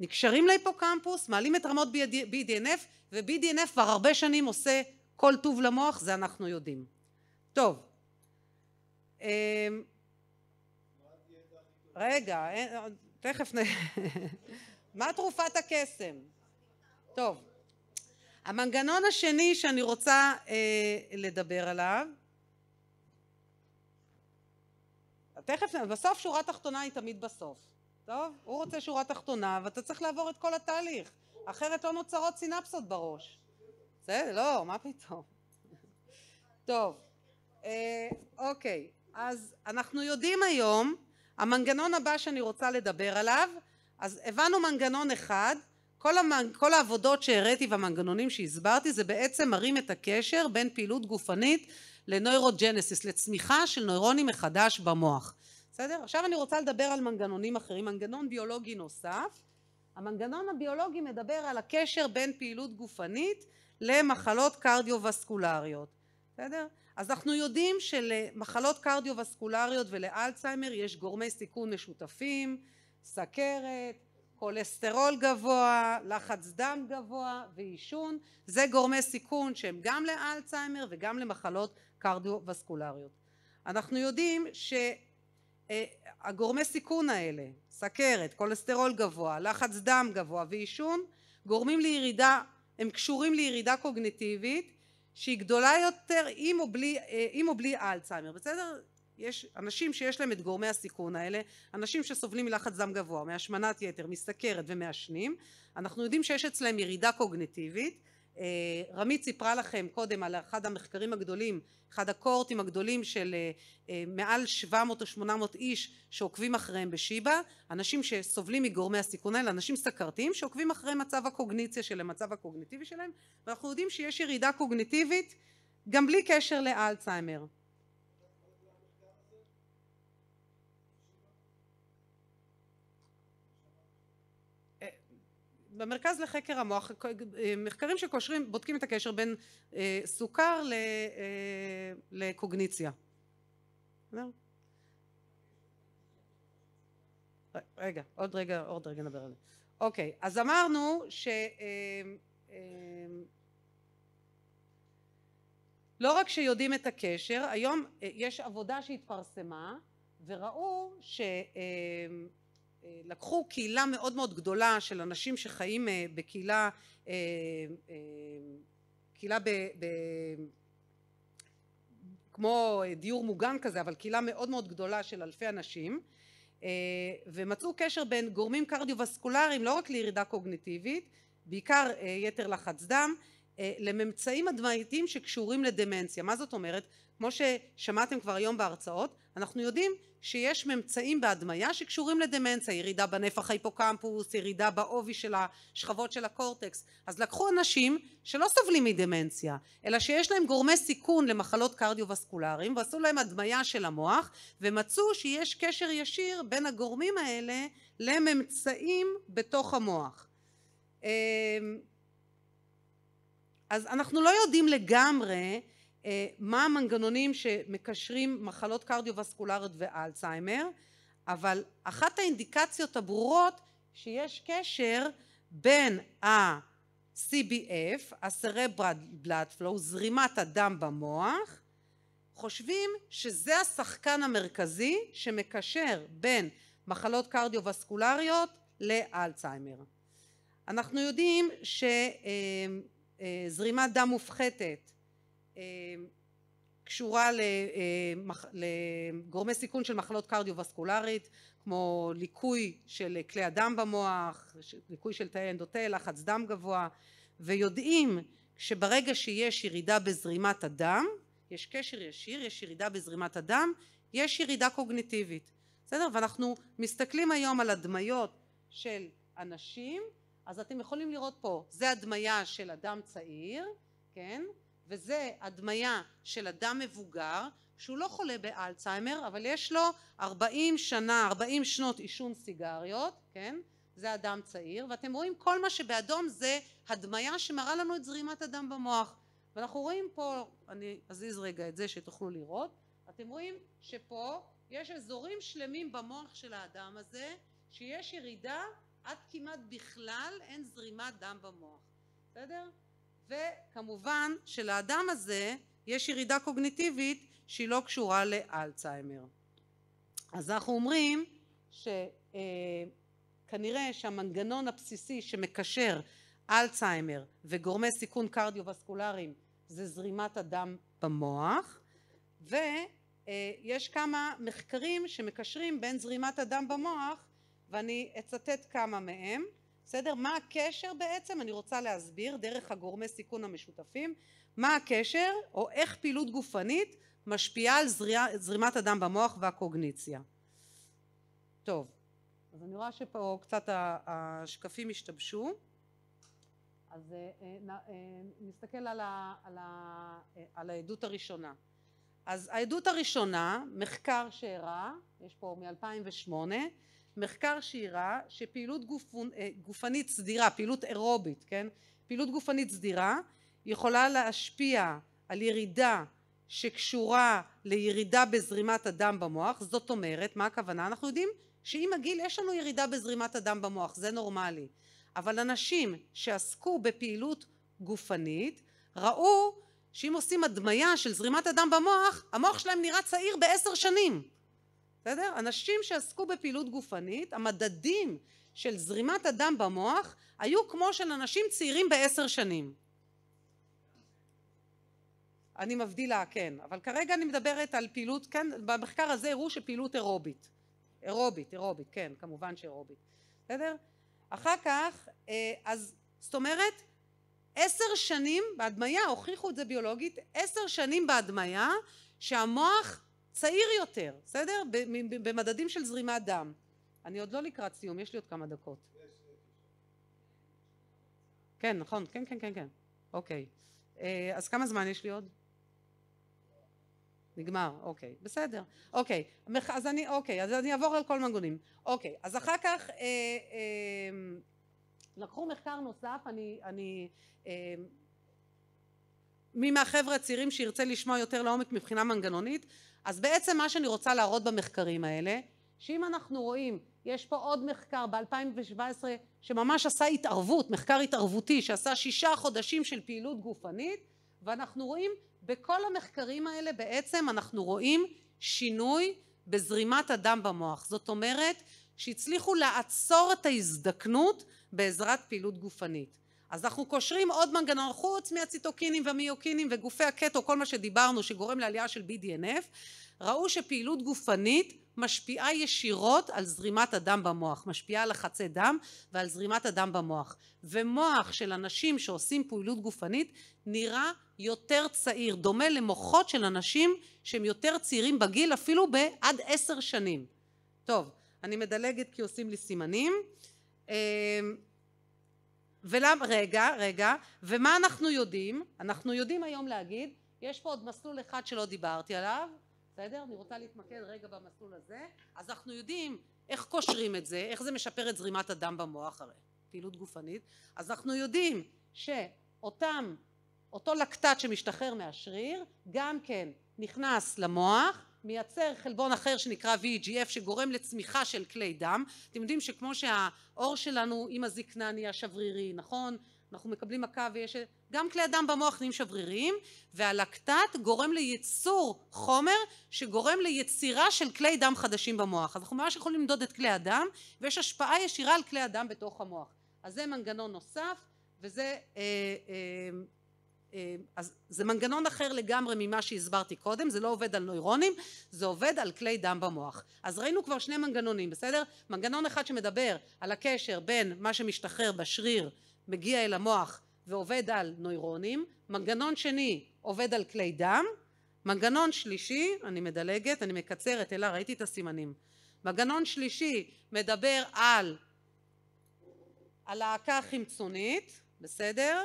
נקשרים להיפוקמפוס מעלים את רמות BDNF ו-BDNF כבר הרבה שנים עושה כל טוב למוח זה אנחנו יודעים טוב אמ, רגע אה, תכף נ... מה תרופת הקסם? טוב המנגנון השני שאני רוצה אה, לדבר עליו תכף, בסוף שורה תחתונה היא תמיד בסוף. טוב? הוא רוצה שורה תחתונה, ואתה צריך לעבור את כל התהליך. אחרת לא נוצרות סינפסות בראש. בסדר, לא, מה פתאום. טוב, אה, אוקיי, אז אנחנו יודעים היום, המנגנון הבא שאני רוצה לדבר עליו, אז הבנו מנגנון אחד, כל, המנ... כל העבודות שהראיתי והמנגנונים שהסברתי זה בעצם מראים את הקשר בין פעילות גופנית לנוירוג'נסיס, לצמיחה של נוירונים מחדש במוח. בסדר? עכשיו אני רוצה לדבר על מנגנונים אחרים. מנגנון ביולוגי נוסף, המנגנון הביולוגי מדבר על הקשר בין פעילות גופנית למחלות קרדיו-וסקולריות. בסדר? אז אנחנו יודעים שלמחלות קרדיו-וסקולריות ולאלצהיימר יש גורמי סיכון משותפים, סכרת, כולסטרול גבוה, לחץ דם גבוה ועישון, זה גורמי סיכון שהם גם לאלצהיימר וגם למחלות קרדיו-וסקולריות. אנחנו יודעים שהגורמי אה, סיכון האלה, סכרת, כולסטרול גבוה, לחץ דם גבוה ועישון, גורמים לירידה, הם קשורים לירידה קוגניטיבית שהיא גדולה יותר עם או בלי, אה, עם או בלי אלצהיימר, בסדר? יש אנשים שיש להם את גורמי הסיכון האלה, אנשים שסובלים מלחץ דם גבוה, מהשמנת יתר, מסכרת ומעשנים, אנחנו יודעים שיש אצלם ירידה קוגניטיבית אה, רמית סיפרה לכם קודם על אחד המחקרים הגדולים, אחד הקורטים הגדולים של אה, אה, מעל 700 או 800 איש שעוקבים אחריהם בשיבא, אנשים שסובלים מגורמי הסיכון האלה, אנשים סכרתיים שעוקבים אחרי מצב הקוגניציה של המצב הקוגניטיבי שלהם, ואנחנו יודעים שיש ירידה קוגניטיבית גם בלי קשר לאלצהיימר. במרכז לחקר המוח אה, מחקרים שקושרים בודקים את הקשר בין אה, סוכר ל, אה, לקוגניציה רגע עוד רגע עוד רגע נדבר על זה אוקיי אז אמרנו ש... אה, אה, לא רק שיודעים את הקשר, היום יש עבודה שהתפרסמה וראו ש... לקחו קהילה מאוד מאוד גדולה של אנשים שחיים אה, בקהילה אה, אה, קהילה ב, ב, כמו דיור מוגן כזה אבל קהילה מאוד מאוד גדולה של אלפי אנשים ומצאו קשר בין גורמים קרדיו-וסקולריים לא רק לירידה קוגניטיבית בעיקר יתר לחץ דם לממצאים הדמייתיים שקשורים לדמנציה מה זאת אומרת כמו ששמעתם כבר היום בהרצאות אנחנו יודעים שיש ממצאים בהדמיה שקשורים לדמנציה, ירידה בנפח ההיפוקמפוס, ירידה בעובי של השכבות של הקורטקס. אז לקחו אנשים שלא סובלים מדמנציה, אלא שיש להם גורמי סיכון למחלות קרדיו-וסקולריים, ועשו להם הדמיה של המוח, ומצאו שיש קשר ישיר בין הגורמים האלה לממצאים בתוך המוח. אמ, אז אנחנו לא יודעים לגמרי אה, מה המנגנונים שמקשרים מחלות קרדיו-וסקולריות ואלצהיימר, אבל אחת האינדיקציות הברורות שיש קשר בין ה-CBF, הסרברד בלאד פלואו, זרימת הדם במוח, חושבים שזה השחקן המרכזי שמקשר בין מחלות קרדיו-וסקולריות לאלצהיימר. אנחנו יודעים שזרימת אה, אה, דם מופחתת קשורה אה, לגורמי סיכון של מחלות קרדיו-וסקולרית כמו ליקוי של כלי הדם במוח, ליקוי של תאי אנדוטל, לחץ דם גבוה ויודעים שברגע שיש ירידה בזרימת הדם, יש קשר ישיר, יש ירידה בזרימת הדם, יש ירידה קוגניטיבית, בסדר? ואנחנו מסתכלים היום על הדמיות של אנשים, אז אתם יכולים לראות פה, זה הדמיה של אדם צעיר, כן? וזה הדמיה של אדם מבוגר שהוא לא חולה באלצהיימר אבל יש לו 40 שנה 40 שנות עישון סיגריות כן זה אדם צעיר ואתם רואים כל מה שבאדום זה הדמיה שמראה לנו את זרימת הדם במוח ואנחנו רואים פה אני אזיז רגע את זה שתוכלו לראות אתם רואים שפה יש אזורים שלמים במוח של האדם הזה שיש ירידה עד כמעט בכלל אין זרימת דם במוח בסדר? וכמובן שלאדם הזה יש ירידה קוגניטיבית שהיא לא קשורה לאלצהיימר. אז אנחנו אומרים שכנראה אה, שהמנגנון הבסיסי שמקשר אלצהיימר וגורמי סיכון קרדיו-וסקולריים זה זרימת הדם במוח ויש אה, כמה מחקרים שמקשרים בין זרימת הדם במוח ואני אצטט כמה מהם בסדר? מה הקשר בעצם? אני רוצה להסביר דרך הגורמי סיכון המשותפים, מה הקשר או איך פעילות גופנית משפיעה על זריע, זרימת הדם במוח והקוגניציה. טוב, אז אני רואה שפה קצת השקפים השתבשו, אז אה, אה, אה, נסתכל על, ה, על, ה, על העדות הראשונה. אז העדות הראשונה, מחקר שאירע, יש פה מ-2008, מחקר שהראה שפעילות גופ... אה, גופנית סדירה, פעילות אירובית, כן? פעילות גופנית סדירה יכולה להשפיע על ירידה שקשורה לירידה בזרימת הדם במוח, זאת אומרת, מה הכוונה? אנחנו יודעים שעם הגיל יש לנו ירידה בזרימת הדם במוח, זה נורמלי. אבל אנשים שעסקו בפעילות גופנית ראו שאם עושים הדמיה של זרימת הדם במוח, המוח שלהם נראה צעיר בעשר שנים. בסדר? אנשים שעסקו בפעילות גופנית, המדדים של זרימת הדם במוח היו כמו של אנשים צעירים בעשר שנים. אני מבדילה, כן, אבל כרגע אני מדברת על פעילות, כן, במחקר הזה הראו שפעילות אירובית, אירובית, אירובית, כן, כמובן שאירובית, בסדר? אחר כך, אה, אז זאת אומרת, עשר שנים בהדמיה, הוכיחו את זה ביולוגית, עשר שנים בהדמיה, שהמוח צעיר יותר, בסדר? במדדים של זרימת דם. אני עוד לא לקראת סיום, יש לי עוד כמה דקות. כן, נכון, כן, כן, כן, כן, אוקיי. אה, אז כמה זמן יש לי עוד? נגמר, אוקיי, בסדר, אוקיי, אז אני, אוקיי, אז אני אעבור על כל מנגונים, אוקיי, אז אחר כך אה, אה, לקחו מחקר נוסף, אני, אני אה, מי מהחבר'ה הצעירים שירצה לשמוע יותר לעומק מבחינה מנגנונית, אז בעצם מה שאני רוצה להראות במחקרים האלה, שאם אנחנו רואים, יש פה עוד מחקר ב-2017 שממש עשה התערבות, מחקר התערבותי שעשה שישה חודשים של פעילות גופנית, ואנחנו רואים בכל המחקרים האלה בעצם אנחנו רואים שינוי בזרימת הדם במוח. זאת אומרת שהצליחו לעצור את ההזדקנות בעזרת פעילות גופנית. אז אנחנו קושרים עוד מנגנון חוץ מהציטוקינים והמיוקינים וגופי הקטו כל מה שדיברנו שגורם לעלייה של BDNF ראו שפעילות גופנית משפיעה ישירות על זרימת הדם במוח משפיעה על לחצי דם ועל זרימת הדם במוח ומוח של אנשים שעושים פעילות גופנית נראה יותר צעיר דומה למוחות של אנשים שהם יותר צעירים בגיל אפילו בעד עשר שנים טוב אני מדלגת כי עושים לי סימנים אמ, ולמה, רגע, רגע, ומה אנחנו יודעים? אנחנו יודעים היום להגיד, יש פה עוד מסלול אחד שלא דיברתי עליו, בסדר? אני רוצה להתמקד רגע במסלול הזה, אז אנחנו יודעים איך קושרים את זה, איך זה משפר את זרימת הדם במוח הרי, פעילות גופנית, אז אנחנו יודעים שאותם, אותו לקטט שמשתחרר מהשריר, גם כן נכנס למוח מייצר חלבון אחר שנקרא VEGF שגורם לצמיחה של כלי דם אתם יודעים שכמו שהעור שלנו עם הזקנה נהיה שברירי נכון אנחנו מקבלים מכה ויש גם כלי הדם במוח נהיים שבריריים והלקטט גורם לייצור חומר שגורם ליצירה של כלי דם חדשים במוח אז אנחנו ממש יכולים למדוד את כלי הדם ויש השפעה ישירה על כלי הדם בתוך המוח אז זה מנגנון נוסף וזה אה, אה, אה, אז זה מנגנון אחר לגמרי ממה שהסברתי קודם, זה לא עובד על נוירונים, זה עובד על כלי דם במוח. אז ראינו כבר שני מנגנונים, בסדר? מנגנון אחד שמדבר על הקשר בין מה שמשתחרר בשריר מגיע אל המוח ועובד על נוירונים, מנגנון שני עובד על כלי דם, מנגנון שלישי, אני מדלגת, אני מקצרת, אלא ראיתי את הסימנים. מנגנון שלישי מדבר על הלהקה החמצונית, בסדר?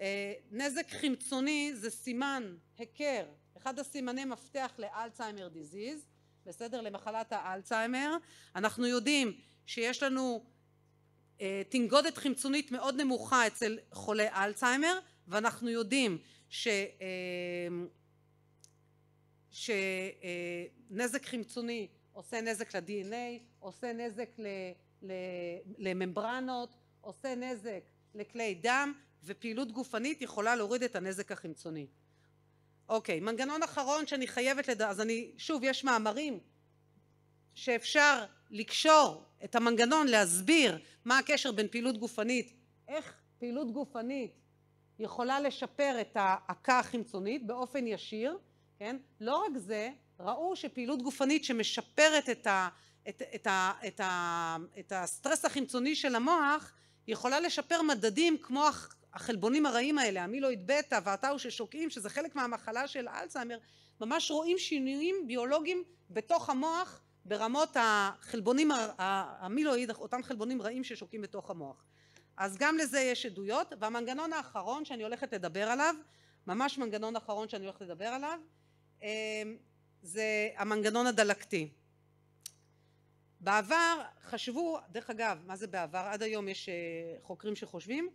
אה, נזק חמצוני זה סימן היכר, אחד הסימני מפתח לאלצהיימר דיזיז, בסדר? למחלת האלצהיימר. אנחנו יודעים שיש לנו תנגודת אה, חמצונית מאוד נמוכה אצל חולי אלצהיימר ואנחנו יודעים ש... אה, שנזק חמצוני עושה נזק ל-DNA, עושה נזק לממברנות, עושה נזק לכלי דם ופעילות גופנית יכולה להוריד את הנזק החמצוני. אוקיי, מנגנון אחרון שאני חייבת לדעת, אז אני, שוב, יש מאמרים שאפשר לקשור את המנגנון, להסביר מה הקשר בין פעילות גופנית, איך פעילות גופנית יכולה לשפר את העקה החמצונית באופן ישיר, כן? לא רק זה, ראו שפעילות גופנית שמשפרת את, ה, את, את, ה, את, ה, את, ה, את הסטרס החמצוני של המוח, יכולה לשפר מדדים כמו החלבונים הרעים האלה, המילואיד בטא והטאו ששוקעים, שזה חלק מהמחלה של אלצהיימר, ממש רואים שינויים ביולוגיים בתוך המוח ברמות החלבונים, המילואיד, אותם חלבונים רעים ששוקעים בתוך המוח. אז גם לזה יש עדויות, והמנגנון האחרון שאני הולכת לדבר עליו, ממש מנגנון אחרון שאני הולכת לדבר עליו, אמ, זה המנגנון הדלקתי. בעבר חשבו, דרך אגב, מה זה בעבר? עד היום יש אה, חוקרים שחושבים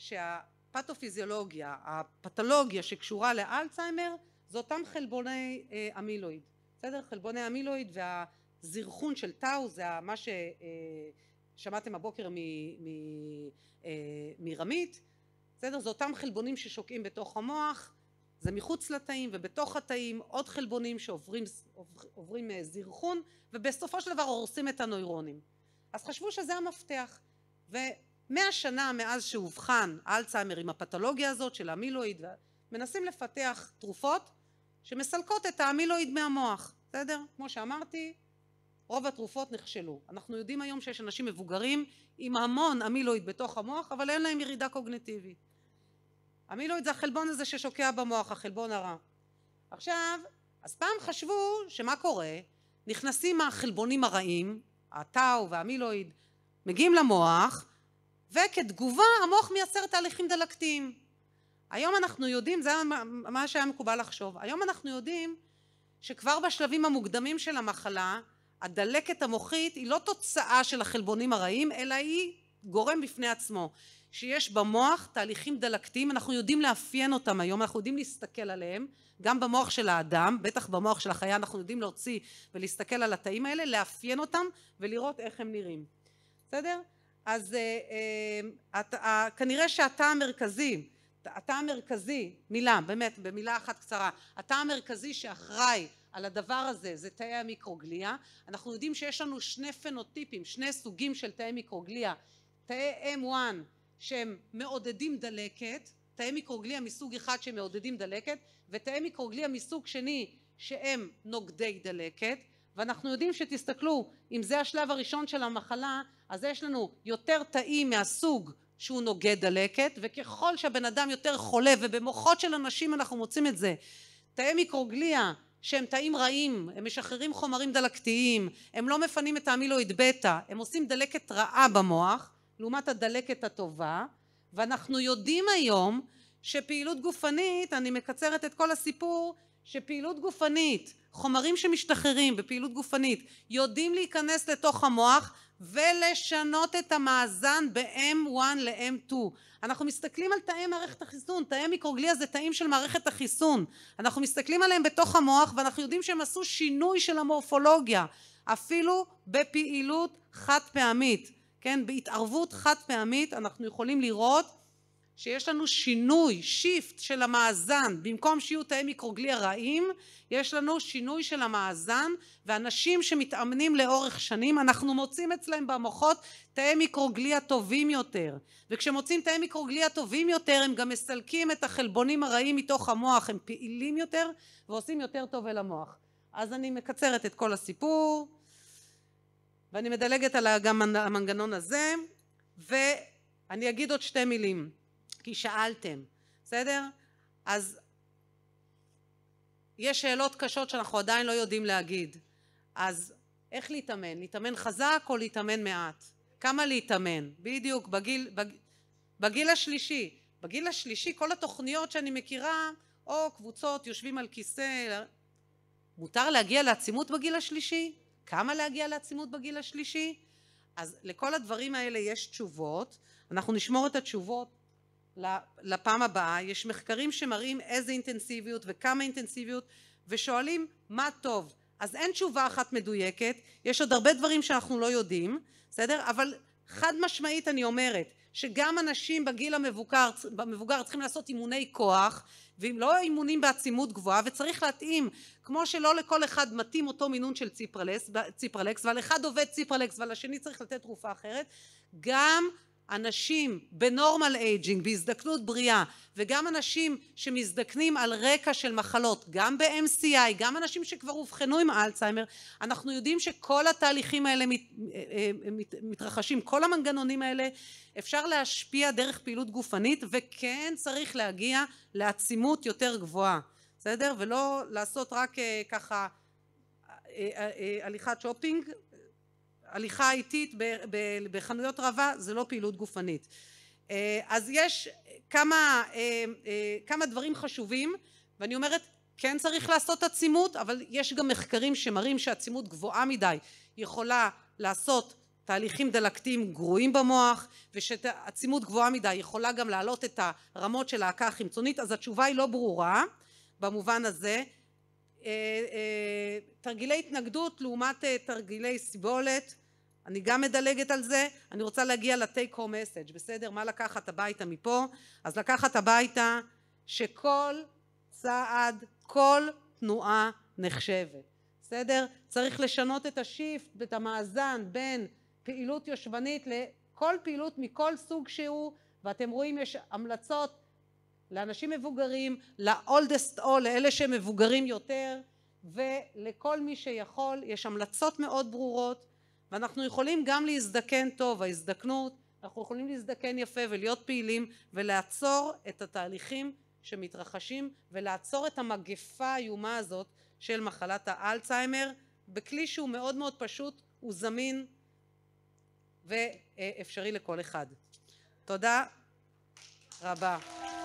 שהפתופיזיולוגיה, הפתולוגיה שקשורה לאלצהיימר זה אותם חלבוני אה, אמילואיד, בסדר? חלבוני אמילואיד והזרחון של טאו זה מה ששמעתם אה, הבוקר אה, מרמית, בסדר? זה אותם חלבונים ששוקעים בתוך המוח, זה מחוץ לתאים ובתוך התאים עוד חלבונים שעוברים עוברים זרחון ובסופו של דבר הורסים את הנוירונים. אז חשבו שזה המפתח. ו... מאה שנה מאז שאובחן אלצהיימר עם הפתולוגיה הזאת של המילואיד מנסים לפתח תרופות שמסלקות את האמילואיד מהמוח בסדר? כמו שאמרתי רוב התרופות נכשלו אנחנו יודעים היום שיש אנשים מבוגרים עם המון אמילואיד בתוך המוח אבל אין להם ירידה קוגנטיבית אמילואיד זה החלבון הזה ששוקע במוח החלבון הרע עכשיו אז פעם חשבו שמה קורה נכנסים החלבונים הרעים הטאו והאמילואיד מגיעים למוח וכתגובה המוח מייצר תהליכים דלקתיים. היום אנחנו יודעים, זה מה שהיה מקובל לחשוב, היום אנחנו יודעים שכבר בשלבים המוקדמים של המחלה הדלקת המוחית היא לא תוצאה של החלבונים הרעים אלא היא גורם בפני עצמו שיש במוח תהליכים דלקתיים אנחנו יודעים לאפיין אותם היום אנחנו יודעים להסתכל עליהם גם במוח של האדם בטח במוח של החיה אנחנו יודעים להוציא ולהסתכל על התאים האלה לאפיין אותם ולראות איך הם נראים בסדר? אז את, אה, אה, כנראה שהתא המרכזי, התא המרכזי, מילה, באמת, במילה אחת קצרה, התא המרכזי שאחראי על הדבר הזה זה תאי המיקרוגליה. אנחנו יודעים שיש לנו שני פנוטיפים, שני סוגים של תאי מיקרוגליה. תאי M1 שהם מעודדים דלקת, תאי מיקרוגליה מסוג אחד שהם מעודדים דלקת, ותאי מיקרוגליה מסוג שני שהם נוגדי דלקת. ואנחנו יודעים שתסתכלו אם זה השלב הראשון של המחלה אז יש לנו יותר תאים מהסוג שהוא נוגד דלקת וככל שהבן אדם יותר חולה ובמוחות של אנשים אנחנו מוצאים את זה תאי מיקרוגליה שהם תאים רעים הם משחררים חומרים דלקתיים הם לא מפנים את האמילואיד בטא הם עושים דלקת רעה במוח לעומת הדלקת הטובה ואנחנו יודעים היום שפעילות גופנית אני מקצרת את כל הסיפור שפעילות גופנית, חומרים שמשתחררים בפעילות גופנית, יודעים להיכנס לתוך המוח ולשנות את המאזן ב-M1 ל-M2. אנחנו מסתכלים על תאי מערכת החיסון, תאי מיקרוגליה זה תאים של מערכת החיסון. אנחנו מסתכלים עליהם בתוך המוח ואנחנו יודעים שהם עשו שינוי של המורפולוגיה, אפילו בפעילות חד פעמית, כן, בהתערבות חד פעמית אנחנו יכולים לראות שיש לנו שינוי, שיפט של המאזן, במקום שיהיו תאי מיקרוגליה רעים, יש לנו שינוי של המאזן, ואנשים שמתאמנים לאורך שנים, אנחנו מוצאים אצלם במוחות תאי מיקרוגליה טובים יותר. וכשמוצאים תאי מיקרוגליה טובים יותר, הם גם מסלקים את החלבונים הרעים מתוך המוח, הם פעילים יותר ועושים יותר טוב אל המוח. אז אני מקצרת את כל הסיפור, ואני מדלגת על גם המנגנון הזה, ואני אגיד עוד שתי מילים. כי שאלתם, בסדר? אז יש שאלות קשות שאנחנו עדיין לא יודעים להגיד. אז איך להתאמן? להתאמן חזק או להתאמן מעט? כמה להתאמן? בדיוק, בגיל, בג... בגיל השלישי. בגיל השלישי כל התוכניות שאני מכירה, או קבוצות יושבים על כיסא, מותר להגיע לעצימות בגיל השלישי? כמה להגיע לעצימות בגיל השלישי? אז לכל הדברים האלה יש תשובות, אנחנו נשמור את התשובות לפעם הבאה, יש מחקרים שמראים איזה אינטנסיביות וכמה אינטנסיביות ושואלים מה טוב. אז אין תשובה אחת מדויקת, יש עוד הרבה דברים שאנחנו לא יודעים, בסדר? אבל חד משמעית אני אומרת שגם אנשים בגיל המבוגר, במבוגר צריכים לעשות אימוני כוח ואם לא אימונים בעצימות גבוהה וצריך להתאים כמו שלא לכל אחד מתאים אותו מינון של ציפרלקס, ציפרלקס ועל אחד עובד ציפרלקס ועל השני צריך לתת תרופה אחרת גם אנשים בנורמל אייג'ינג, בהזדקנות בריאה, וגם אנשים שמזדקנים על רקע של מחלות, גם ב-MCI, גם אנשים שכבר אובחנו עם אלצהיימר, אנחנו יודעים שכל התהליכים האלה מת, אה, אה, מת, מתרחשים, כל המנגנונים האלה אפשר להשפיע דרך פעילות גופנית, וכן צריך להגיע לעצימות יותר גבוהה, בסדר? ולא לעשות רק אה, ככה הליכת שופינג הליכה איטית בחנויות רבה זה לא פעילות גופנית. אה, אז יש כמה, אה, אה, כמה דברים חשובים ואני אומרת כן צריך לעשות עצימות אבל יש גם מחקרים שמראים שעצימות גבוהה מדי יכולה לעשות תהליכים דלקתיים גרועים במוח ושעצימות גבוהה מדי יכולה גם להעלות את הרמות של ההקה החמצונית אז התשובה היא לא ברורה במובן הזה תרגילי התנגדות לעומת תרגילי סיבולת אני גם מדלגת על זה, אני רוצה להגיע לטייק הום מסאג', בסדר? מה לקחת הביתה מפה? אז לקחת הביתה שכל צעד, כל תנועה נחשבת, בסדר? צריך לשנות את השיפט, את המאזן בין פעילות יושבנית לכל פעילות מכל סוג שהוא, ואתם רואים יש המלצות לאנשים מבוגרים, ל-oldest all, לאלה שהם מבוגרים יותר, ולכל מי שיכול, יש המלצות מאוד ברורות ואנחנו יכולים גם להזדקן טוב, ההזדקנות, אנחנו יכולים להזדקן יפה ולהיות פעילים ולעצור את התהליכים שמתרחשים ולעצור את המגפה האיומה הזאת של מחלת האלצהיימר בכלי שהוא מאוד מאוד פשוט, הוא זמין ואפשרי לכל אחד. תודה רבה.